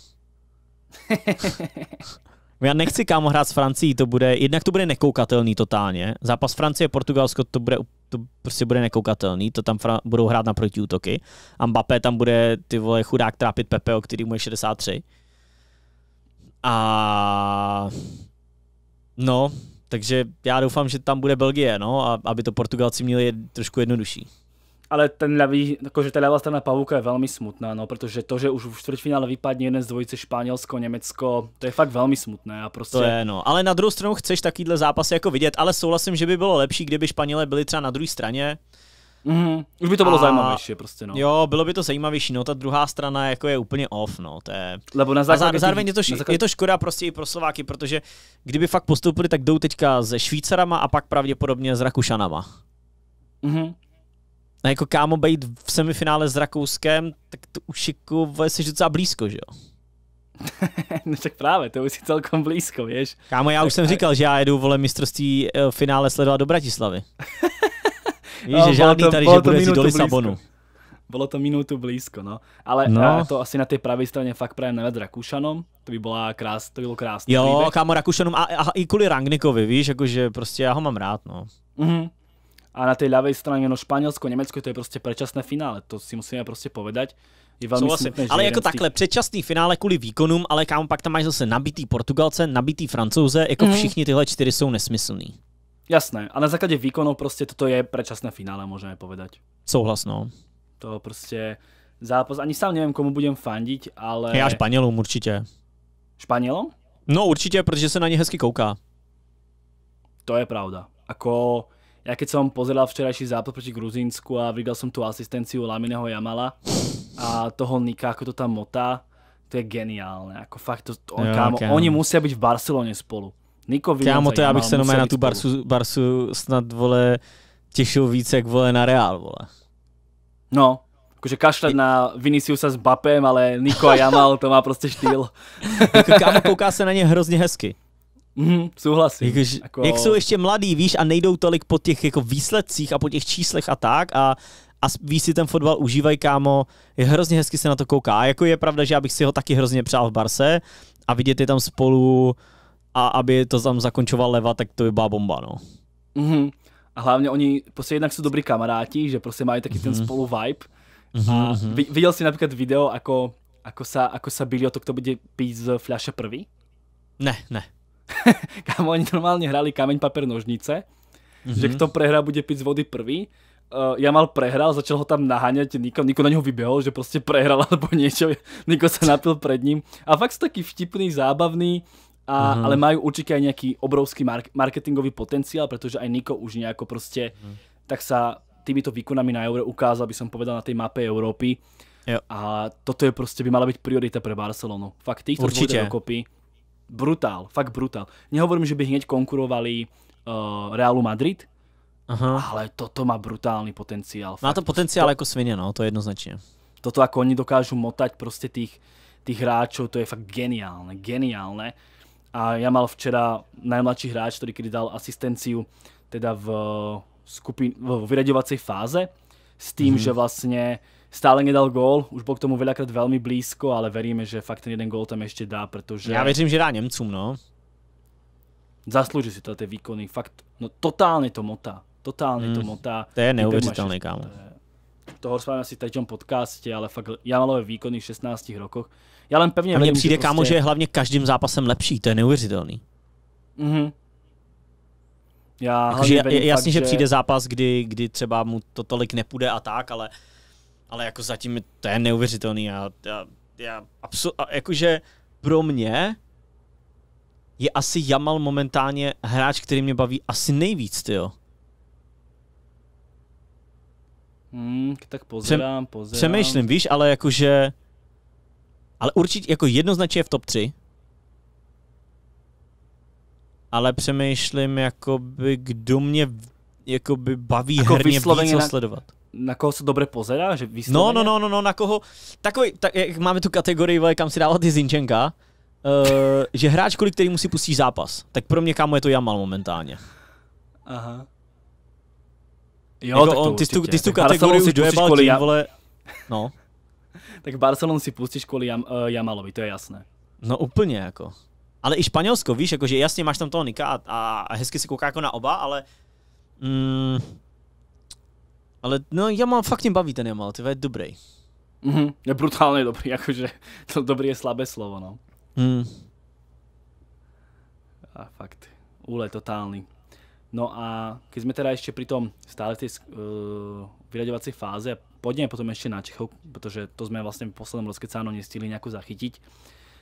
Já nechci kámo hrát s Francií, to bude, jednak to bude nekoukatelný totálně. Zápas Francie Portugalsko to bude to prostě bude nekoukatelný, to tam fra- budou hrát na protiútoky. A Mbappé tam bude ty vole chudák trápit o který mu je 63. A no, takže já doufám, že tam bude Belgie, no, a aby to Portugalci měli je trošku jednodušší ale ten ľavý, akože tá ľavá strana pavúka je veľmi smutná, no, protože to, že už v čtvrtfinále vypadne jeden z dvojice Španělsko, Německo, to je fakt velmi smutné a prostě... To je, no. Ale na druhou stranu chceš takýhle zápas jako vidět, ale souhlasím, že by bylo lepší, kdyby Španiele byli třeba na druhé straně. Mm, už by to bylo a... zajímavější prostě, no. Jo, bylo by to zajímavější, no, ta druhá strana jako je úplně off, no, to je... Lebo na základě... A zároveň je to, š... základě... je to škoda prostě i pro Slováky, protože kdyby fakt postoupili, tak jdou teďka se Švýcarama a pak pravděpodobně s Rakušanama. Mhm na no jako kámo být v semifinále s Rakouskem, tak to už jako jsi docela blízko, že jo? no tak právě, to už si celkom blízko, víš. Kámo, já už tak jsem a... říkal, že já jedu, vole, mistrovství v eh, finále sledovat do Bratislavy. víš, no, že žádný to, tady, že bude do Lisabonu. Bylo to minutu blízko, no. Ale no. Eh, to asi na té pravé straně fakt právě neved Rakušanom, to by byla krás, to bylo krásné. Jo, kámo, Rakušanom a, a, i kvůli Rangnikovi, víš, jakože prostě já ho mám rád, no. Mm-hmm a na tej ľavej strane no Španielsko, Nemecko, to je prostě predčasné finále, to si musíme prostě povedať. Je velmi Smutné, ale jako takhle, tý... předčasný finále kvůli výkonům, ale kámo, pak tam máš zase nabitý Portugalce, nabitý Francouze, jako mm. všichni tyhle čtyři jsou nesmyslný. Jasné, a na základě výkonů prostě toto je předčasné finále, můžeme povedať. Souhlas, no. To prostě zápas, ani sám nevím, komu budem fandit, ale... Já Španělům určitě. Španělům? No určitě, protože se na ně hezky kouká. To je pravda. Ako ja keď som pozeral včerajší zápas proti Gruzínsku a vydal som tú asistenciu Lamineho Jamala a toho Nika, ako to tam motá, to je geniálne. Ako fakt, to, on, jo, kámo, kámo, oni musia byť v Barcelone spolu. Niko Williams Kámo, to já bych se jenom na tu Barsu, Barsu snad, vole, těšil více, jak vole na Real, vole. No, Jakože kašlet na Viniciusa s Bapem, ale Niko a Jamal to má prostě štýl. Jako kámo, kouká se na ně hrozně hezky. Mm, souhlasím. Jak, jako... jak jsou ještě mladí, víš, a nejdou tolik po těch jako výsledcích a po těch číslech a tak a, a víš si ten fotbal užívají, kámo, je hrozně hezky se na to kouká. A jako je pravda, že já bych si ho taky hrozně přál v Barse a vidět je tam spolu a aby to tam zakončoval leva, tak to by byla bomba, no. Mhm. A hlavně oni, prostě jednak jsou dobrý kamaráti, že prostě mají taky mm-hmm. ten mhm. spolu vibe. Mm-hmm. a mhm. viděl jsi například video, jako, jako sa, jako sa o to kdo bude pít z fľaše prvý? Ne, ne. Kam oni normálne hrali kameň, papier, nožnice. Mm-hmm. Že kto prehrá, bude piť z vody prvý. Uh, eh, mal prehral, začal ho tam naháňať Niko, Niko na něho vybehol, že prostě prehral alebo niečo, Niko se napil před ním. A fakt jsou taký vtipný, zábavný, a, mm-hmm. ale mají určitě aj nějaký obrovský mark- marketingový potenciál, protože aj Niko už nejako prostě mm-hmm. tak sa týmito výkonami na Euro ukázal, by som povedal, na tej mape Európy. Jo. A toto je prostě by mala být priorita pre Barcelonu. Fakt týchto Určitě. dokopy brutál, fakt brutál. Nehovorím, že by hneď konkurovali uh, Realu Madrid, Aha. ale toto má brutálny potenciál. Má to potenciál to... ako svinia, no, to je jednoznačne. Toto ako oni dokážu motať proste tých, tých hráčov, to je fakt geniálne, geniálne. A ja mal včera najmladší hráč, ktorý kedy dal asistenciu teda v, skupin, v vyraďovacej fáze s tým, mm-hmm. že vlastne uh, stále nedal gól, už bol k tomu veľakrát veľmi blízko, ale veríme, že fakt ten jeden gól tam ešte dá, protože... Já věřím, že dá Němcům, no. Zaslouží si to ty výkony, fakt, no totálně to motá, totálně mm, to hmm, motá. To je neuvěřitelné, kámo. Toho jsme asi v teď podcastě, ale fakt Jamalové výkony v 16 rokoch. Já len pevně... A mně přijde, že prostě... kámo, že je hlavně každým zápasem lepší, to je neuvěřitelný. Mhm, já Jasně, že, fakt, že, že přijde zápas, kdy, kdy třeba mu to tolik nepůjde a tak, ale ale jako zatím to je neuvěřitelný. Já, já, já absol, a jakože pro mě je asi Jamal momentálně hráč, který mě baví asi nejvíc, ty jo. Hmm, tak pozerám, Přem, pozerám. Přemýšlím, víš, ale jakože... Ale určitě jako jednoznačně je v top 3. Ale přemýšlím, jakoby, kdo mě jakoby baví jako herně víc na... sledovat na koho se dobře pozerá, že výsledně... No, no, no, no, no, na koho, takový, tak, jak máme tu kategorii, vole, kam si dává ty Zinčenka, uh, že hráč, kvůli který musí pustit zápas, tak pro mě kámo je to Jamal momentálně. Aha. Jo, jako tak on, to ty, tu, ty tu kategorii už dojebal tím, vole, no. tak Barcelon si pustíš kvůli jam, uh, Jamalovi, to je jasné. No úplně jako. Ale i Španělsko, víš, jakože jasně máš tam toho Nika a, a hezky si kouká jako na oba, ale... Mm, ale no, já mám fakt tím baví ten Jamal, ty je dobrý. Mhm, je brutálně dobrý, jakože to dobrý je slabé slovo, no. Mm. A fakt, úle totální. No a když jsme teda ještě při tom stále v tej uh, fáze, pojďme potom ještě na Čechov, protože to jsme vlastně v roce rozkecáno nestihli nějak zachytit.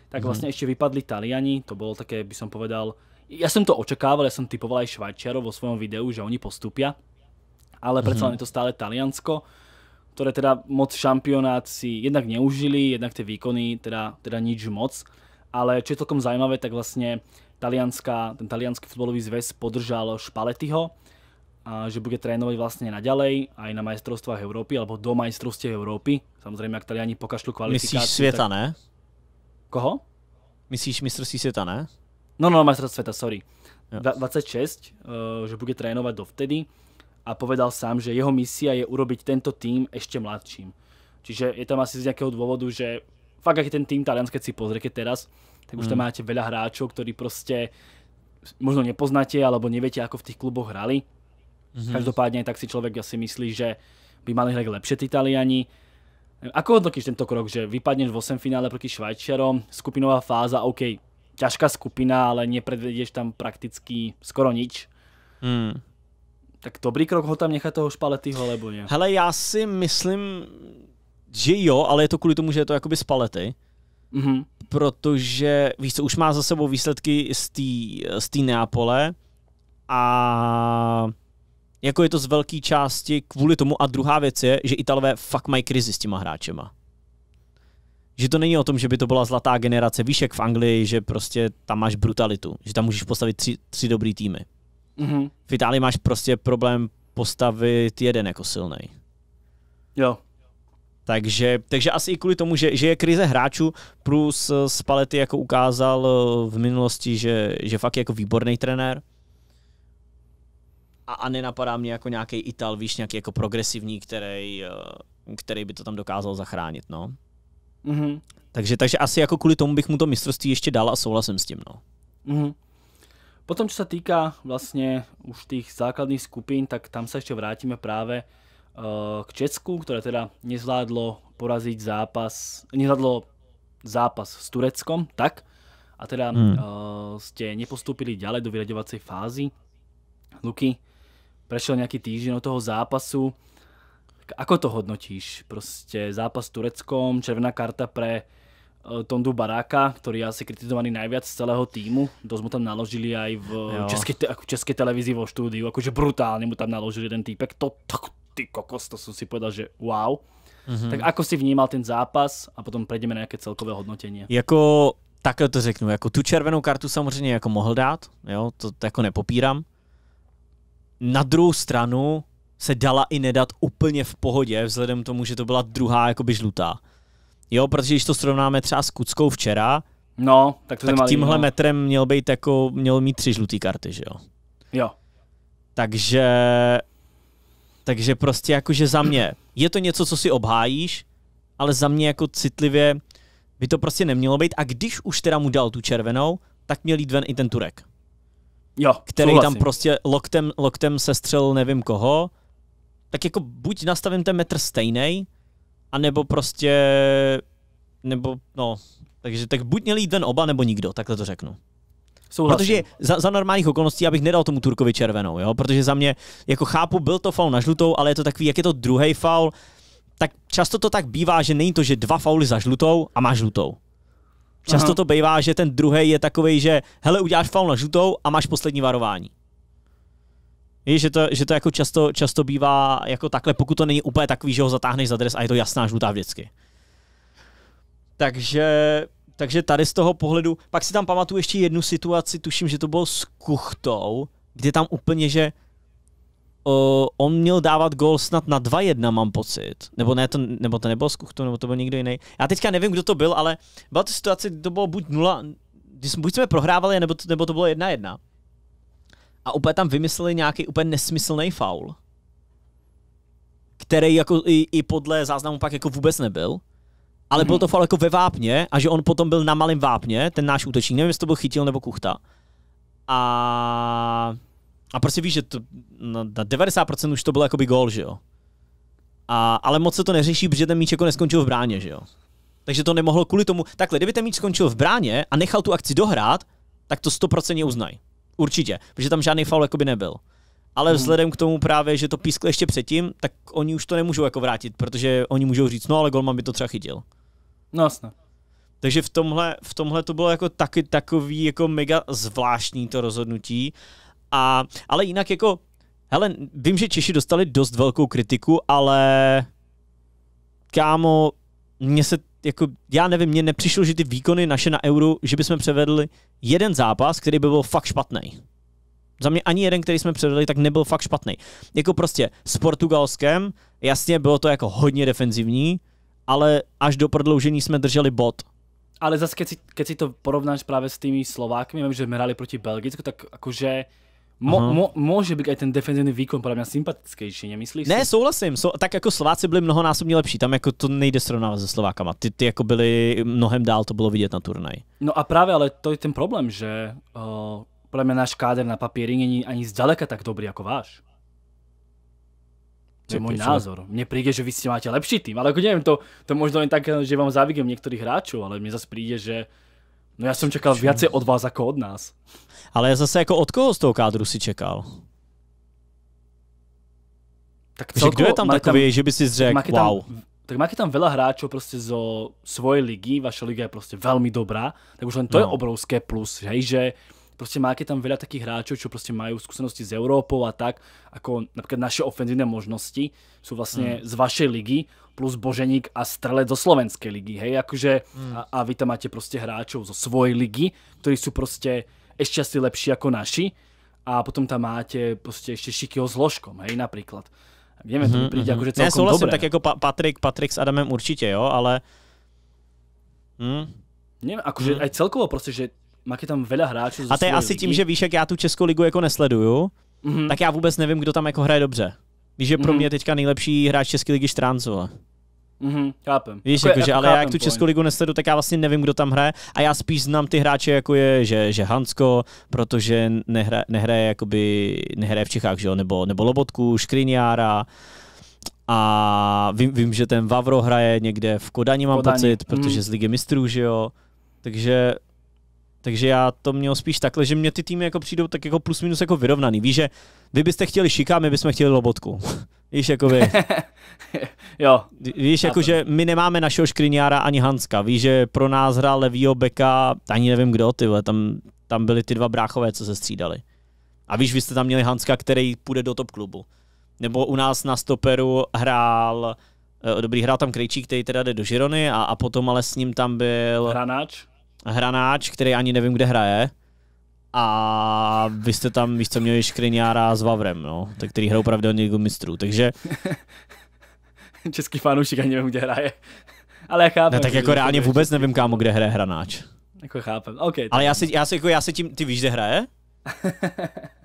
tak mhm. vlastně mm. ještě vypadli Taliani, to bylo také, by som povedal, ja jsem to očekával, ja jsem typoval i Švajčiarov o svém videu, že oni postupia, ale predsa len je to stále Taliansko, ktoré teda moc šampionát si jednak neužili, jednak tie výkony teda, teda nič moc. Ale čo je celkom zajímavé, tak vlastne talianská, ten talianský futbolový zväz podržal Špaletyho, a že bude trénovať vlastne naďalej aj na majstrovstvách Európy alebo do majstrovstiev Európy. Samozrejme, ak Taliani pokašľú kvalifikáciu. Myslíš sveta, tak... ne? Koho? Myslíš mistrovství sveta, ne? No, no, no majstrov sveta, sorry. Jo. 26, eh, že bude trénovať dovtedy a povedal sám, že jeho misia je urobiť tento tým ešte mladším. Čiže je tam asi z nejakého dôvodu, že fakt aký ten tým talianský, keď si pozriete teraz, tak už tam mm. máte veľa hráčov, ktorí proste možno nepoznáte alebo neviete, ako v tých kluboch hrali. Mm-hmm. Každopádne tak si človek asi myslí, že by mali hrať lepšie tí Taliani. Ako hodnotíš tento krok, že vypadneš v 8 finále proti Švajčiarom, skupinová fáza, OK, ťažká skupina, ale nepredvedieš tam prakticky skoro nič. Mm. Tak dobrý krok ho tam nechat toho špaletyho, nebo ne? Hele, já si myslím, že jo, ale je to kvůli tomu, že je to jakoby spalety. Mm-hmm. Protože, víš co, už má za sebou výsledky z té Neapole a jako je to z velké části kvůli tomu. A druhá věc je, že Italové fakt mají krizi s těma hráčema. Že to není o tom, že by to byla zlatá generace výšek v Anglii, že prostě tam máš brutalitu, že tam můžeš postavit tři, tři dobrý týmy. Mm-hmm. V Itálii máš prostě problém postavit jeden jako silný. Jo. Takže, takže asi i kvůli tomu, že, že je krize hráčů, plus eh, palety jako ukázal eh, v minulosti, že, že fakt je jako výborný trenér. A, a nenapadá mě jako nějaký Ital, víš, nějaký jako progresivní, který, eh, který by to tam dokázal zachránit, no. Mm-hmm. Takže, takže asi jako kvůli tomu bych mu to mistrovství ještě dal a souhlasím s tím, no. Mm-hmm. Potom, čo sa týka vlastne už tých základných skupín, tak tam sa ešte vrátime práve e, k Česku, ktoré teda nezvládlo poraziť zápas, nezvládlo zápas s Tureckom, tak? A teda hmm. E, ste nepostúpili ďalej do vyraďovacej fázy. Luky, prešiel nejaký týždeň od toho zápasu. Ako to hodnotíš? Proste zápas s Tureckom, červená karta pre Eh, Tondu Baráka, ktorý je asi kritizovaný najviac z celého týmu. Dosť mu tam naložili aj v českej, te, českej televízii vo štúdiu. Akože brutálne mu tam naložili ten týpek. To, to, ty kokos, to som si povedal, že wow. Mm-hmm. Tak ako si vnímal ten zápas a potom prejdeme na nejaké celkové hodnotenie. Jako, tak to řeknu, jako tu červenou kartu samozřejmě jako mohl dát, jo, to, to jako nepopírám. Na druhou stranu se dala i nedat úplně v pohodě, vzhledem k tomu, že to byla druhá jakoby žlutá. Jo, protože když to srovnáme třeba s Kuckou včera, no, tak, to tak malý, tímhle no. metrem měl být jako, měl mít tři žluté karty, že jo? Jo. Takže, takže prostě jakože za mě, je to něco, co si obhájíš, ale za mě jako citlivě by to prostě nemělo být. A když už teda mu dal tu červenou, tak měl jít ven i ten Turek. Jo, Který souhlasím. tam prostě loktem, loktem sestřel nevím koho. Tak jako buď nastavím ten metr stejnej, a nebo prostě, nebo no, takže tak buď měl jít ten oba, nebo nikdo, takhle to řeknu. Souhlasím. Protože za, za normálních okolností, abych nedal tomu Turkovi červenou, jo? protože za mě, jako chápu, byl to faul na žlutou, ale je to takový, jak je to druhý faul, tak často to tak bývá, že není to, že dva fauly za žlutou a máš žlutou. Často Aha. to bývá, že ten druhý je takový, že hele, uděláš faul na žlutou a máš poslední varování. Víš, že to, že to jako často, často bývá jako takhle, pokud to není úplně takový, že ho zatáhneš za dres a je to jasná žlutá vždycky. Takže, takže tady z toho pohledu, pak si tam pamatuju ještě jednu situaci, tuším, že to bylo s Kuchtou, kde tam úplně, že uh, on měl dávat gol snad na 2-1, mám pocit. Nebo ne, to, nebo to nebylo s Kuchtou, nebo to byl někdo jiný. Já teďka nevím, kdo to byl, ale byla to situace, kdy to bylo buď 0, buď jsme prohrávali, nebo to, nebo to bylo 1-1 a úplně tam vymysleli nějaký úplně nesmyslný faul, který jako i, i podle záznamu pak jako vůbec nebyl, ale hmm. byl mhm. to faul jako ve vápně a že on potom byl na malém vápně, ten náš útočník, nevím, jestli to byl chytil nebo kuchta. A, a prostě víš, že to, no, na, na 90% už to byl jakoby gól, že jo. A, ale moc se to neřeší, protože ten míč jako neskončil v bráně, že jo. Takže to nemohlo kvůli tomu. Takhle, kdyby ten míč skončil v bráně a nechal tu akci dohrát, tak to 100% uznají. Určitě, protože tam žádný faul jakoby nebyl. Ale hmm. vzhledem k tomu právě, že to pískl ještě předtím, tak oni už to nemůžou jako vrátit, protože oni můžou říct, no ale golman by to třeba chytil. No jasně. Takže v tomhle, v tomhle to bylo jako taky takový jako mega zvláštní to rozhodnutí. A, ale jinak jako, hele, vím, že Češi dostali dost velkou kritiku, ale kámo, mně se jako, já nevím, mně nepřišlo, že ty výkony naše na euro, že bychom převedli jeden zápas, který by byl fakt špatný. Za mě ani jeden, který jsme předali, tak nebyl fakt špatný. Jako prostě s Portugalskem, jasně bylo to jako hodně defenzivní, ale až do prodloužení jsme drželi bod. Ale zase, když si, si to porovnáš právě s tými Slovákmi, vím, že jsme hráli proti Belgicku, tak jakože Mo, mo, může být i ten defenzivní výkon podle mě sympatickejší, nemyslíš? Ne, souhlasím. So, tak jako Slováci byli mnohonásobně lepší. Tam jako to nejde srovnávat se Slovákama. Ty, ty jako byli mnohem dál, to bylo vidět na turnaji. No a právě ale to je ten problém, že uh, podle mě náš káder na papíry není ani zdaleka tak dobrý jako váš. To je můj názor. Mně přijde, že vy si máte lepší tým, ale jako nevím, to, to možno jen tak, že vám závidím některých hráčů, ale mně zase přijde, že No já jsem čekal více od vás jako od nás. Ale zase jako od koho z toho kádru si čekal? Tak celkovo, kdo je tam takový, tam, že by si řekl, tam, wow. Tak máte tam veľa hráčov prostě zo svojej ligy, vaša liga je prostě velmi dobrá, tak už len to no. je obrovské plus, hej, že proste máte tam veľa takých hráčov, čo proste majú skúsenosti s Európou a tak, ako napríklad naše ofenzívne možnosti sú vlastne mm. z vašej ligy, plus Boženík a Strelec zo slovenskej ligy, hej, akože mm. a, a vy tam máte proste hráčov zo svojej ligy, ktorí sú proste ešte asi lepší ako naši a potom tam máte proste ešte Šikyho s Ložkom, hej, napríklad. -hmm. to príde mm-hmm. akože hmm. celkom ne, dobré. tak ako pa- Patrik, Patrik s Adamem určite, jo, ale... Mm. Neviem, akože mm. aj celkovo proste, že Mak je tam veda hráčů. A to je asi tím, že víš, jak já tu Českou ligu jako nesleduju, mm-hmm. tak já vůbec nevím, kdo tam jako hraje dobře. Víš, že pro mm-hmm. mě teďka nejlepší hráč České ligy Štránco. Mhm, chápem. Víš, jako, jako, že, jako, ale já jak tu Českou ligu nesledu, tak já vlastně nevím, kdo tam hraje a já spíš znám ty hráče, jako je, že, že Hansko, protože nehraje, nehraje, jakoby, nehraje v Čechách, že jo, nebo, nebo Lobotku, Škriniára, a vím, vím, že ten Vavro hraje někde v Kodani, mám Kodani. pocit, mhm. protože mm. z Ligy mistrů, že jo. Takže takže já to měl spíš takhle, že mě ty týmy jako přijdou tak jako plus minus jako vyrovnaný. Víš, že vy byste chtěli šiká, my bychom chtěli lobotku. Víš, jako vy. jo. Víš, jako, to... že my nemáme našeho škriňára ani Hanska. Víš, že pro nás hrál levýho beka, ani nevím kdo, ty vole, tam, tam byli ty dva bráchové, co se střídali. A víš, vy jste tam měli Hanska, který půjde do top klubu. Nebo u nás na stoperu hrál, eh, dobrý, hrál tam Krejčík, který teda jde do Žirony a, a potom ale s ním tam byl... Hranáč? hranáč, který ani nevím, kde hraje. A vy jste tam, víš co, měli Škriňára s Vavrem, no, tak který hrajou pravidelně Ligu mistrů, takže... Český fanoušek ani nevím, kde hraje. Ale já chápu. No, tak jako reálně vůbec nevím, kámo, kde hraje hranáč. Jako chápem, OK. Ale já se, já se, jako, já se tím, ty víš, kde hraje?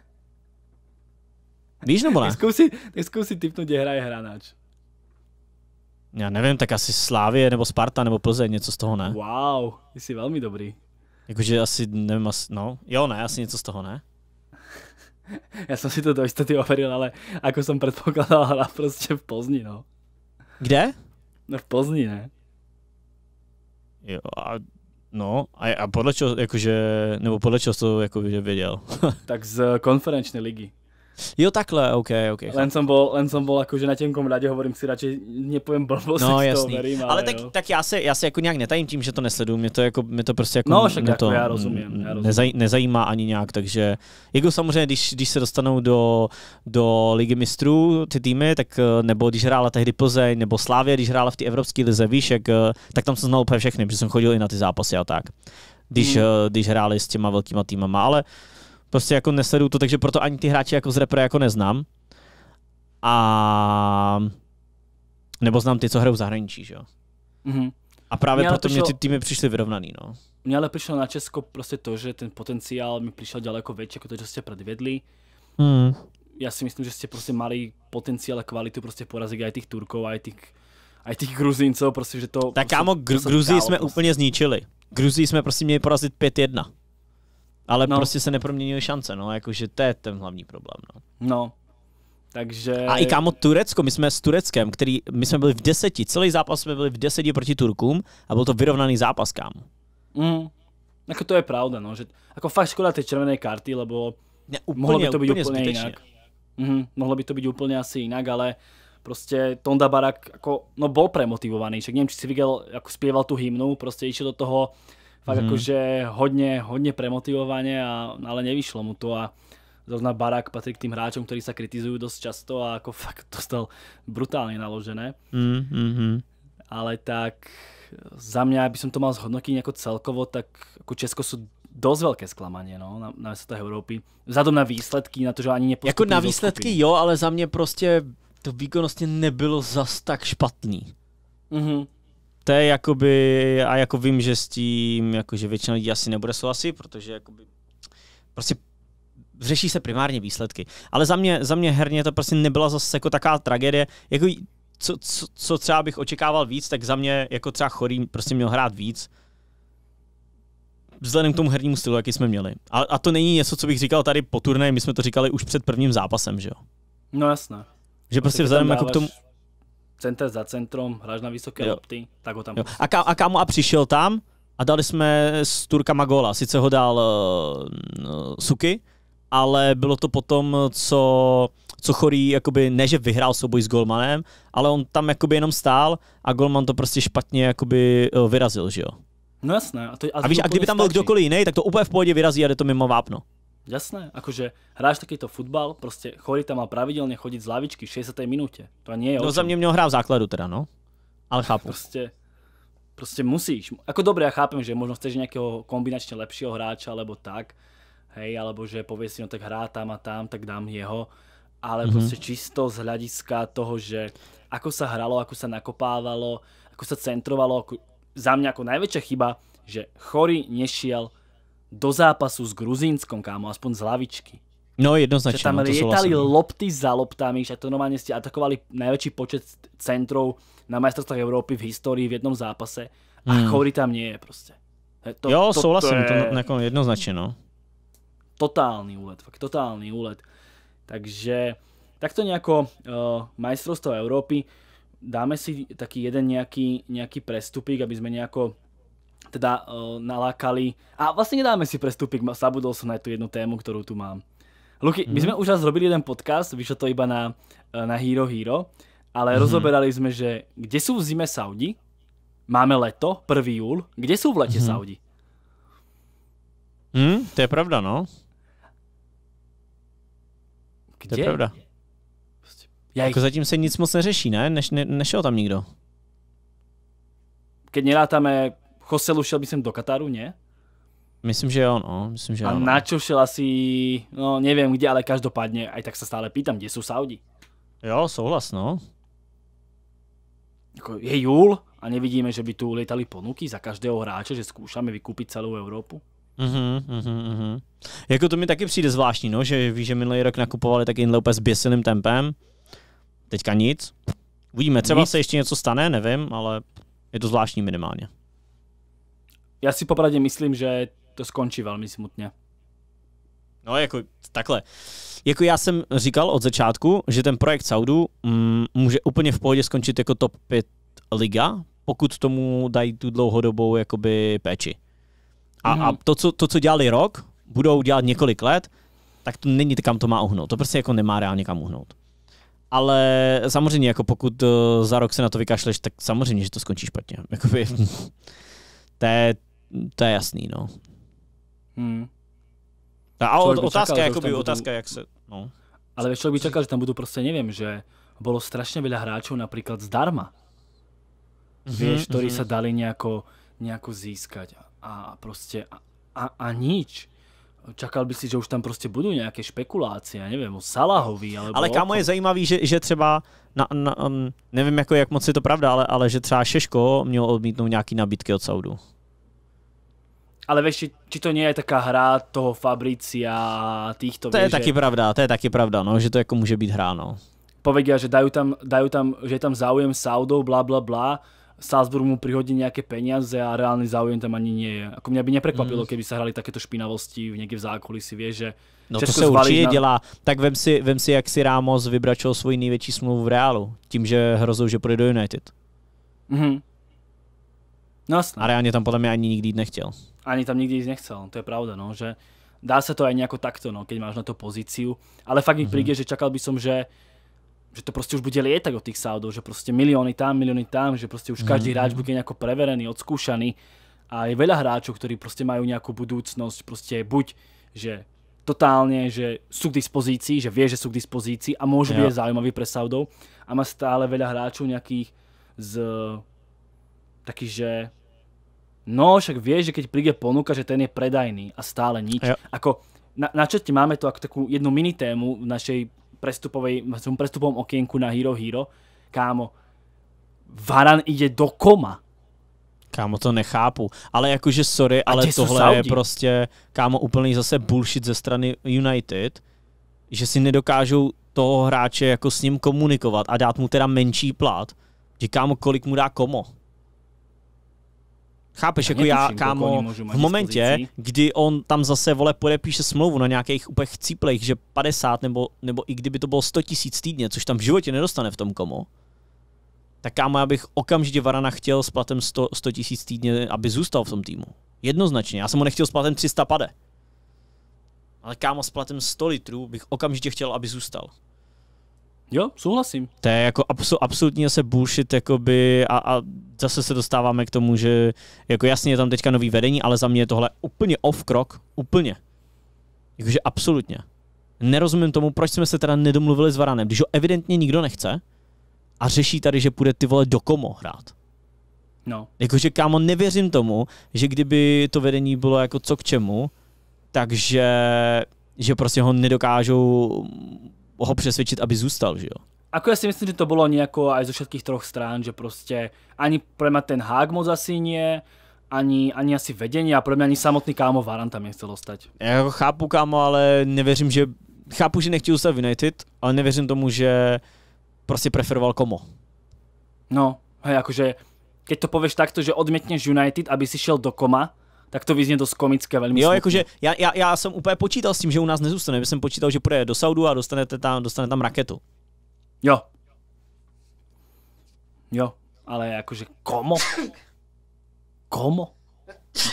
víš nebo ne? Tak zkus si, tak zkus si typnout, kde hraje hranáč. Já nevím, tak asi Slávie nebo Sparta nebo Plzeň, něco z toho ne. Wow, ty jsi velmi dobrý. Jakože asi, nevím, asi, no, jo ne, asi něco z toho ne. Já jsem si to do jistoty overil, ale jako jsem předpokládal, hra prostě v Plzni, no. Kde? No v Plzni, ne? Jo, a No, a, a podle čeho, jakože, nebo podle čeho to jako, věděl? tak z konferenční ligy. Jo, takhle, OK, OK. Len jsem byl, len jsem byl jakože na těm komradě hovorím si radši, nepovím blbost, no, jasný. Toho verím, ale, ale tak, jo. tak, já se, já se jako nějak netajím tím, že to nesleduju, mě to, jako, mě to prostě jako, no, však jako to já rozumím, já rozumím. Nezaj, nezajímá ani nějak, takže jako samozřejmě, když, když se dostanou do, do Ligy mistrů ty týmy, tak eh, nebo když hrála tehdy Plzeň, nebo Slávě, když hrála v té evropské lize, výšek, eh, tak tam jsem znal úplně všechny, protože jsem chodil i na ty zápasy a tak. Když, hmm. Eh, když hráli s těma velkýma týmama, ale uh, prostě jako nesledu to, takže proto ani ty hráče jako z repre jako neznám. A nebo znám ty, co hrajou v zahraničí, že jo. Mm-hmm. A právě mě proto prišlo, mě ty týmy přišly vyrovnaný, no. Mně ale přišlo na Česko prostě to, že ten potenciál mi přišel daleko větší, jako to, že jste předvedli. Mm. Já si myslím, že jste prostě mali potenciál a kvalitu prostě porazit i těch Turků, i těch, i těch Gruzínců, prostě, že to... Tak prostě, kámo, Gr- Gruzii jsme prostě. úplně zničili. Gruzii jsme prostě měli porazit 5-1. Ale no. prostě se neproměnily šance, no, jakože to je ten hlavní problém, no. No, takže... A i kámo Turecko, my jsme s Tureckem, který, my jsme byli v deseti, celý zápas jsme byli v deseti proti Turkům a byl to vyrovnaný zápas, kámo. Mm, jako to je pravda, no, že jako fakt škoda ty červené karty, lebo ne, úplně, mohlo by to být úplně, úplně jinak. jinak. Mhm, mohlo by to být úplně asi jinak, ale prostě Tonda Barak jako, no bol premotivovaný, však nevím, či si viděl, jako zpěval tu hymnu, prostě išel do toho, Fakt hmm. akože hodně, hodně premotivovaně, a, ale nevyšlo mu to a zrovna Barák patří k tým hráčům, kteří se kritizují dosť často a jako fakt dostal brutálně naložené. Mm, mm, Ale tak za mě, aby som to mal zhodnotiť jako celkovo, tak jako Česko sú dosť veľké sklamanie no, na, na té Evropy. Vzhledem na výsledky, na to, že ani nepostupujú. Jako na výsledky jo, ale za mě prostě to výkonnostne nebylo zas tak špatný. Mm-hmm to je jakoby, a jako vím, že s tím, jakože většina lidí asi nebude souhlasit, protože jakoby, prostě řeší se primárně výsledky. Ale za mě, za mě herně to prostě nebyla zase jako taká tragédie. Jako, co, co, co, třeba bych očekával víc, tak za mě jako třeba Chorý prostě měl hrát víc. Vzhledem k tomu hernímu stylu, jaký jsme měli. A, a to není něco, co bych říkal tady po turné, my jsme to říkali už před prvním zápasem, že jo? No jasné. Že no, prostě vzhledem jako k tomu, center za centrom, hráš na vysoké jo. lopty, tak ho tam... Jo. A, ka- a kámo a přišel tam a dali jsme s Turkama góla. Sice ho dal uh, Suky, ale bylo to potom, co, co Chorý, jakoby, ne že vyhrál souboj s Golmanem, ale on tam jakoby jenom stál a Golman to prostě špatně jakoby eh, vyrazil, že jo? No jasné. A, to, a, a víš, a kdyby tam byl kdokoliv jiný, tak to úplně v pohodě vyrazí a jde to mimo vápno. Jasné, akože hráš takýto futbal, prostě Chorita tam má pravidelne chodiť z lavičky v 60. minúte. To nie je No za mňa mňa hrá v základu teda, no. Ale chápu. Prostě, prostě musíš. Ako dobre, ja chápem, že možno chceš nejakého kombinačne lepšieho hráča, alebo tak. Hej, alebo že povie si, no tak hrá tam a tam, tak dám jeho. Ale mm -hmm. prostě čisto z hľadiska toho, že ako sa hralo, ako sa nakopávalo, ako sa centrovalo, ako, za mňa ako najväčšia chyba, že Chory nešiel do zápasu s Gruzínskom, kámo, aspoň z Lavičky. No jednoznačne. Že tam no, lietali vlastne. lopty za loptami, že to normálne ste atakovali najväčší počet centrov na majstrovstvách Európy v histórii v jednom zápase a mm. Chory tam nie je proste. To, jo, to, souhlasím, to, je... to jako jednoznačne, no. Totálny úlet, fakt totálny úlet. Takže takto nejako uh, eh, majstrovstvo Európy dáme si taký jeden nejaký, nejaký prestupík, aby sme nejako teda uh, nalákali. A vlastně nedáme si prestupik, zabudol som na tu jednu tému, ktorú tu mám. Luky, hmm. my mhm. sme už raz robili jeden podcast, vyšlo to iba na, eh, na Hero Hero, ale hmm. rozoberali sme, že kde sú v zime Saudi, máme leto, 1. júl, kde sú v lete hmm. Saudi? Hmm, to je pravda, no. Kde? To je pravda. Prostě, já jako zatím se nic moc neřeší, ne? Neš, ne nešel tam nikdo. Keď nelátáme ušel šel, myslím, do Kataru, ne? Myslím, že jo, no. Myslím, že a jo, no. Načo šel asi, no nevím kde, ale každopádně. aj tak se stále pýtam, kde jsou Saudi? Jo, souhlas, no. Je júl a nevidíme, že by tu letali ponuky za každého hráče, že zkoušáme vykupit celou Evropu. Uhum, uhum, uhum. Jako to mi taky přijde zvláštní, no, že víš, že minulý rok nakupovali takýmhle úplně s běsilým tempem. Teďka nic. Uvidíme, třeba nic. se ještě něco stane, nevím, ale je to zvláštní minimálně. Já si popravdě myslím, že to skončí velmi smutně. No jako takhle. Jako já jsem říkal od začátku, že ten projekt Saudu mm, může úplně v pohodě skončit jako top 5 liga, pokud tomu dají tu dlouhodobou jakoby péči. A, mm a to, co, to, co dělali rok, budou dělat několik let, tak to není kam to má uhnout. To prostě jako nemá reálně kam uhnout. Ale samozřejmě, jako pokud eh, za rok se na to vykašleš, tak samozřejmě, že to skončí špatně. Jakoby, to, je, to je jasný, no. Hmm. A, a od, otázka, čakal, jakoby, otázka, jak se... No. Ale člověk by čekal, že tam budu prostě, nevím, že bylo strašně veľa hráčů například zdarma. Mm-hmm, Víš, ktorí mm-hmm. se dali nějako, nějako získat a prostě a, a, a nič. Čakal by si, že už tam prostě budou nějaké špekulácie, já nevím, o Salahovi. Alebo ale kámo je zajímavý, že, že třeba, na, na, um, nevím jako, jak moc je to pravda, ale, ale že třeba Šeško měl odmítnout nějaký nabídky od Saudu ale vieš, či, či to nie je taká hra toho Fabricia a týchto... To vieš, je že... taky pravda, to je taky pravda, no, že to jako může být hra, no. Povedia, že dajú tam, dajú tam, že je tam záujem Saudov, bla bla bla, Salzburg mu prihodí nejaké peniaze a reálny záujem tam ani nie je. Ako mňa by neprekvapilo, mm. keby sa hrali takéto špinavosti v niekde v zákulisí, vieš, že No Česko to se určitě na... dělá. Tak vem si, vem si, jak si Ramos vybračil svoji největší smlouvu v Reálu, tím, že hrozou, že půjde do United. Mhm. No, jasná. a reálně tam podle mě ani nikdy nechtěl ani tam nikdy ísť nechcel. To je pravda, no, že dá sa to aj nejako takto, no, keď máš na to pozíciu. Ale fakt mi mhm. príde, že čakal by som, že že to prostě už bude lietať od tých Saudov, že prostě milióny tam, milióny tam, že prostě už každý mhm. hráč bude nejako preverený, odskúšaný a je veľa hráčov, ktorí prostě majú nejakú budúcnosť, prostě buď, že totálne, že sú k dispozícii, že vie, že sú k dispozícii a môžu byť zaujímaví pre Saudov a má stále veľa hráčov nejakých z takých, že No, však vieš, že keď príde ponuka, že ten je predajný a stále nič. Ja. Ako, na, načetne máme to ako takú jednu mini tému v našej prestupovej, v našom prestupovom okienku na Hero Hero. Kámo, Varan ide do koma. Kámo, to nechápu. Ale jakože sorry, a ale tohle je prostě, kámo, úplný zase bullshit ze strany United, že si nedokážou toho hráče jako s ním komunikovat a dát mu teda menší plat. Že kámo, kolik mu dá komo Chápeš, jako já, kámo, v momentě, dispozici. kdy on tam zase, vole, podepíše smlouvu na nějakých úplně chcíplech, že 50 nebo, nebo i kdyby to bylo 100 tisíc týdně, což tam v životě nedostane v tom komu, tak kámo, já bych okamžitě Varana chtěl s platem 100 tisíc týdně, aby zůstal v tom týmu. Jednoznačně. Já jsem ho nechtěl s platem 300 pade. Ale kámo, s platem 100 litrů bych okamžitě chtěl, aby zůstal. Jo, souhlasím. To je jako absol- absolutně se bullshit, jakoby, a, a zase se dostáváme k tomu, že jako jasně je tam teďka nový vedení, ale za mě je tohle úplně off krok, úplně. Jakože absolutně. Nerozumím tomu, proč jsme se teda nedomluvili s Varanem, když ho evidentně nikdo nechce a řeší tady, že půjde ty vole do komo hrát. No. Jakože kámo, nevěřím tomu, že kdyby to vedení bylo jako co k čemu, takže že prostě ho nedokážou ho přesvědčit, aby zůstal, že jo? Ako ja si myslím, že to bolo nejako aj zo všetkých troch strán, že proste ani pre mňa ten hák moc asi nie, ani, ani asi vedení a pro mě ani samotný kámo Varan tam nechcel dostať. Já jako chápu kámo, ale nevěřím, že... Chápu, že nechtěl v United, ale nevěřím tomu, že prostě preferoval komo. No, hej, akože keď to povieš takto, že odmietneš United, aby si šel do koma, tak to vyzně dost komické velmi. Jo, jakože já, já, já, jsem úplně počítal s tím, že u nás nezůstane, já jsem počítal, že půjde do Saudu a dostanete tam, dostane tam raketu. Jo. Jo, ale jakože komo? komo?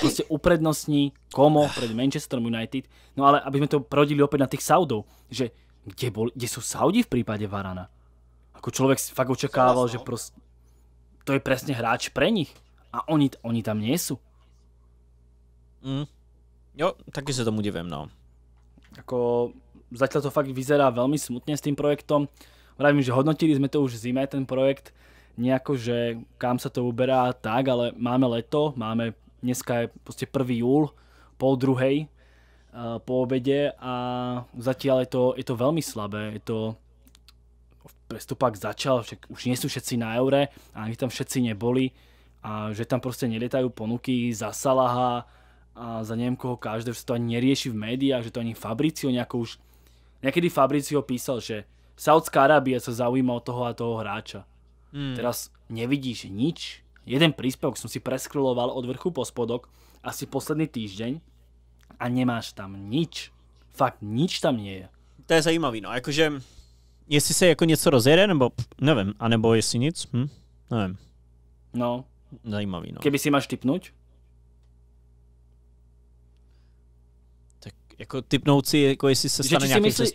Prostě uprednostní komo před Manchester United. No ale aby jsme to prodili opět na těch Saudov, že kde, bol, kde jsou Saudi v případě Varana? Jako člověk fakt očekával, že prostě to je přesně hráč pre nich. A oni, oni tam nejsou. Mm. Jo, taky se tomu divím, no. Jako, zatím to fakt vyzerá velmi smutně s tím projektem. Vravím, že hodnotili jsme to už v zime, ten projekt, nějako, že kam se to uberá tak, ale máme leto, máme, dneska je prostě 1. júl, pol druhej eh, po obědě a zatím je to, je to velmi slabé, je to prestupak začal, že už nie sú všetci na eure, ani tam všetci neboli a že tam proste nelietajú ponuky za Salaha, a za neviem koho každé, že sa to ani nerieši v médiách, že to ani Fabricio nejako už... Niekedy Fabricio písal, že Saudská Arábia sa zaujíma o toho a toho hráča. Mm. Teraz nevidíš nič. Jeden príspevok som si preskroloval od vrchu po spodok asi posledný týždeň a nemáš tam nič. Fakt nič tam nie je. To je zajímavý, no. Jakože, jestli se jako něco rozjede, nebo nevím, anebo jestli nic, hm? nevím. No. Zajímavý, no. Keby si máš typnúť? Jako typnout si, jako jestli se stane nějaký myslí, cest...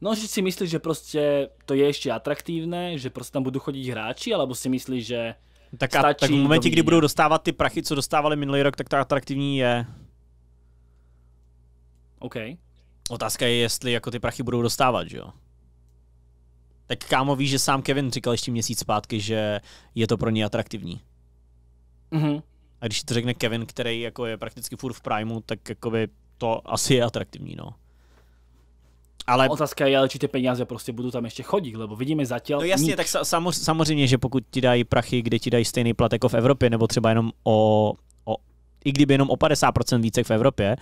No, že si myslíš, že prostě to je ještě atraktivné, že prostě tam budou chodit hráči, alebo si myslíš, že tak, a, tak v momentě, kdy budou dostávat ty prachy, co dostávali minulý rok, tak to atraktivní je. OK. Otázka je, jestli jako ty prachy budou dostávat, že jo? Tak kámo ví, že sám Kevin říkal ještě měsíc zpátky, že je to pro ně atraktivní. Mhm. A když to řekne Kevin, který jako je prakticky furt v primu, tak jakoby to asi je atraktivní, no. Ale... Otázka je, ale či ty peníze prostě budou tam ještě chodit, lebo vidíme zatím. No jasně, nic. tak samozřejmě, že pokud ti dají prachy, kde ti dají stejný plat jako v Evropě, nebo třeba jenom o, o i kdyby jenom o 50% více v Evropě,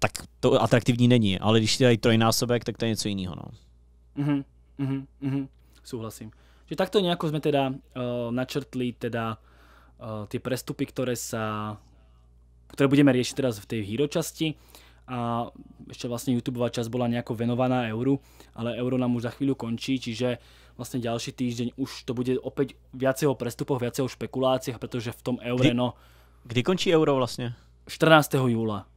tak to atraktivní není, ale když ti dají trojnásobek, tak to je něco jiného, no. Mhm, mhm, mhm, souhlasím. Že takto nějak jsme teda uh, načrtli teda uh, ty prestupy, které sa, které budeme řešit teda v té hero časti a ešte vlastne YouTubeová časť bola nejako venovaná euru, ale euro nám už za chvíľu končí, čiže vlastne ďalší týždeň už to bude opäť viacej o prestupoch, viacej o špekuláciách, pretože v tom eure, kdy, no... Kdy končí euro vlastne? 14. júla.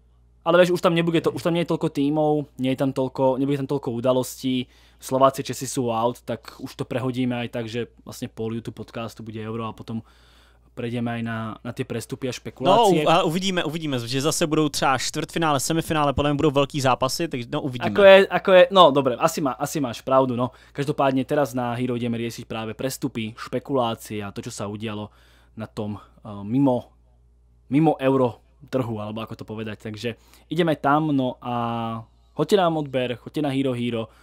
Ale vieš, už tam nebude to, už tam nie je toľko tímov, nie je tam toľko, nebude tam toľko udalostí, Slováci, Česi sú out, tak už to prehodíme aj tak, že vlastne pol YouTube podcastu bude euro a potom prejdeme aj na, na ty prestupy a no, špekulácie. No a uvidíme, uvidíme, že zase budou třeba čtvrtfinále, semifinále, podle mě budou velký zápasy, takže no uvidíme. Ako je, ako je, no dobre, asi, má, asi máš pravdu, no. Každopádně teraz na Hero ideme riešiť práve prestupy, špekulácie a to, čo sa udialo na tom uh, mimo, mimo euro trhu, alebo ako to povedať. Takže ideme tam, no a hoďte nám odber, hoďte na Hero Hero.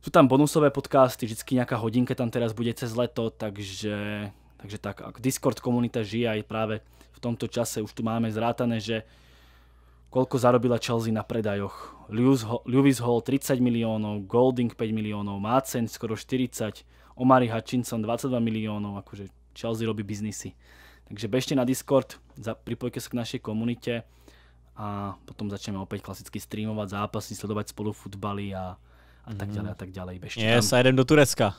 Sú tam bonusové podcasty, vždycky nejaká hodinka tam teraz bude cez leto, takže takže tak, ak Discord komunita žije aj práve v tomto čase, už tu máme zrátané, že koľko zarobila Chelsea na predajoch. Lewis Hall 30 miliónov, Golding 5 miliónov, Mácen skoro 40, Omari Hutchinson 22 miliónov, akože Chelsea robí biznisy. Takže bežte na Discord, pripojte se k naší komunitě a potom začneme opět klasicky streamovat zápasy, sledovať spolu futbaly a, a tak mhm. ďalej a tak ďalej. Bežte yes, tam. a jedem do Turecka.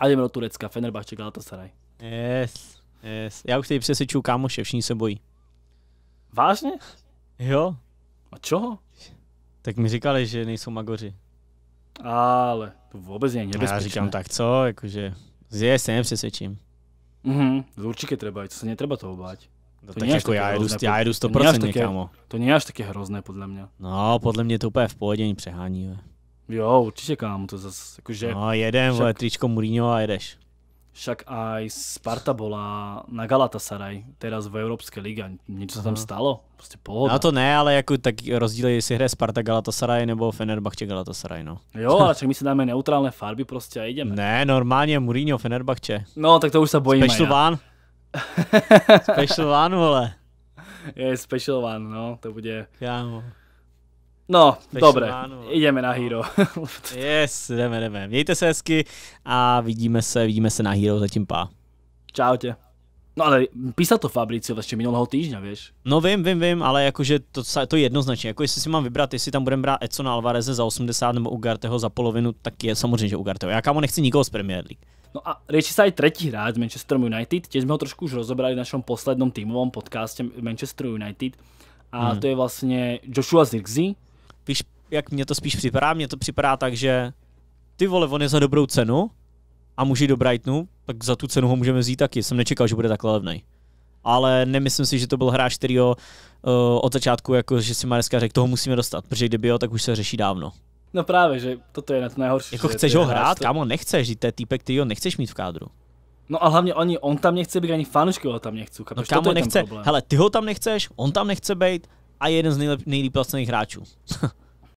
A jdeme do Turecka, Fenerbahce, Galatasaray. Yes, yes. Já už teď přesvědčuju kámoše, všichni se bojí. Vážně? Jo. A čoho? Tak mi říkali, že nejsou magoři. Ale to vůbec je nebezpečné. Já říkám tak co, jakože zje se nepřesvědčím. Mhm, určitě třeba, to se třeba toho bát. No, to tak jako já jedu, hrozné, já jedu 100% to taky, kámo. To není až také hrozné, podle mě. No, podle mě to úplně v pohodě, přehání. Jo, určitě kámo, to zase, jakože... No, jedem, však... tričko Mourinho a jedeš však aj Sparta bola na Galatasaray, teraz v Európskej lige. Niečo sa tam stalo? Prostě pohoda. No to ne, ale ako tak rozdíl je, jestli hraje Sparta Galatasaray nebo Fenerbahce Galatasaray, no. Jo, ale však my si dáme neutrálne farby prostě a ideme. Ne, normálně Mourinho Fenerbahce. No, tak to už sa bojíme. Special ja. special van, vole. Je special van, no, to bude... Kámo. No. No, Fashion dobré, Manu. No. jdeme na Hero. No. yes, jdeme, jdeme. Mějte se hezky a vidíme se, vidíme se na Hero, zatím pá. Čau tě. No ale písal to Fabricio vlastně minulého týždňa, víš? No vím, vím, vím, ale jakože to, to je jednoznačně. Jako jestli si mám vybrat, jestli tam budeme brát Edson Alvareze za 80 nebo Ugarteho za polovinu, tak je samozřejmě, že Ugarteho. Já kámo nechci nikoho z Premier League. No a řeší sa aj tretí hráč Manchester United, tiež sme ho trošku už rozobrali v našom poslednom tímovom podcaste Manchester United a hmm. to je vlastne Joshua Zirkzee, spíš, jak mě to spíš připadá, mně to připadá tak, že ty vole, on je za dobrou cenu a může do Brightonu, tak za tu cenu ho můžeme vzít taky. Jsem nečekal, že bude takhle levný, Ale nemyslím si, že to byl hráč, který ho uh, od začátku, jako, že si Mareska řekl, toho musíme dostat, protože kdyby jo, tak už se řeší dávno. No právě, že toto je na to nejhorší. Jako chceš ho hrát, to... kámo, nechceš, to je týpek, který ho nechceš mít v kádru. No a hlavně oni, on tam nechce být, ani fanoušky ho tam nechcou. no kámo nechce, hele, ty ho tam nechceš, on tam nechce být, a je jeden z nejlep, nejlíp placených hráčů.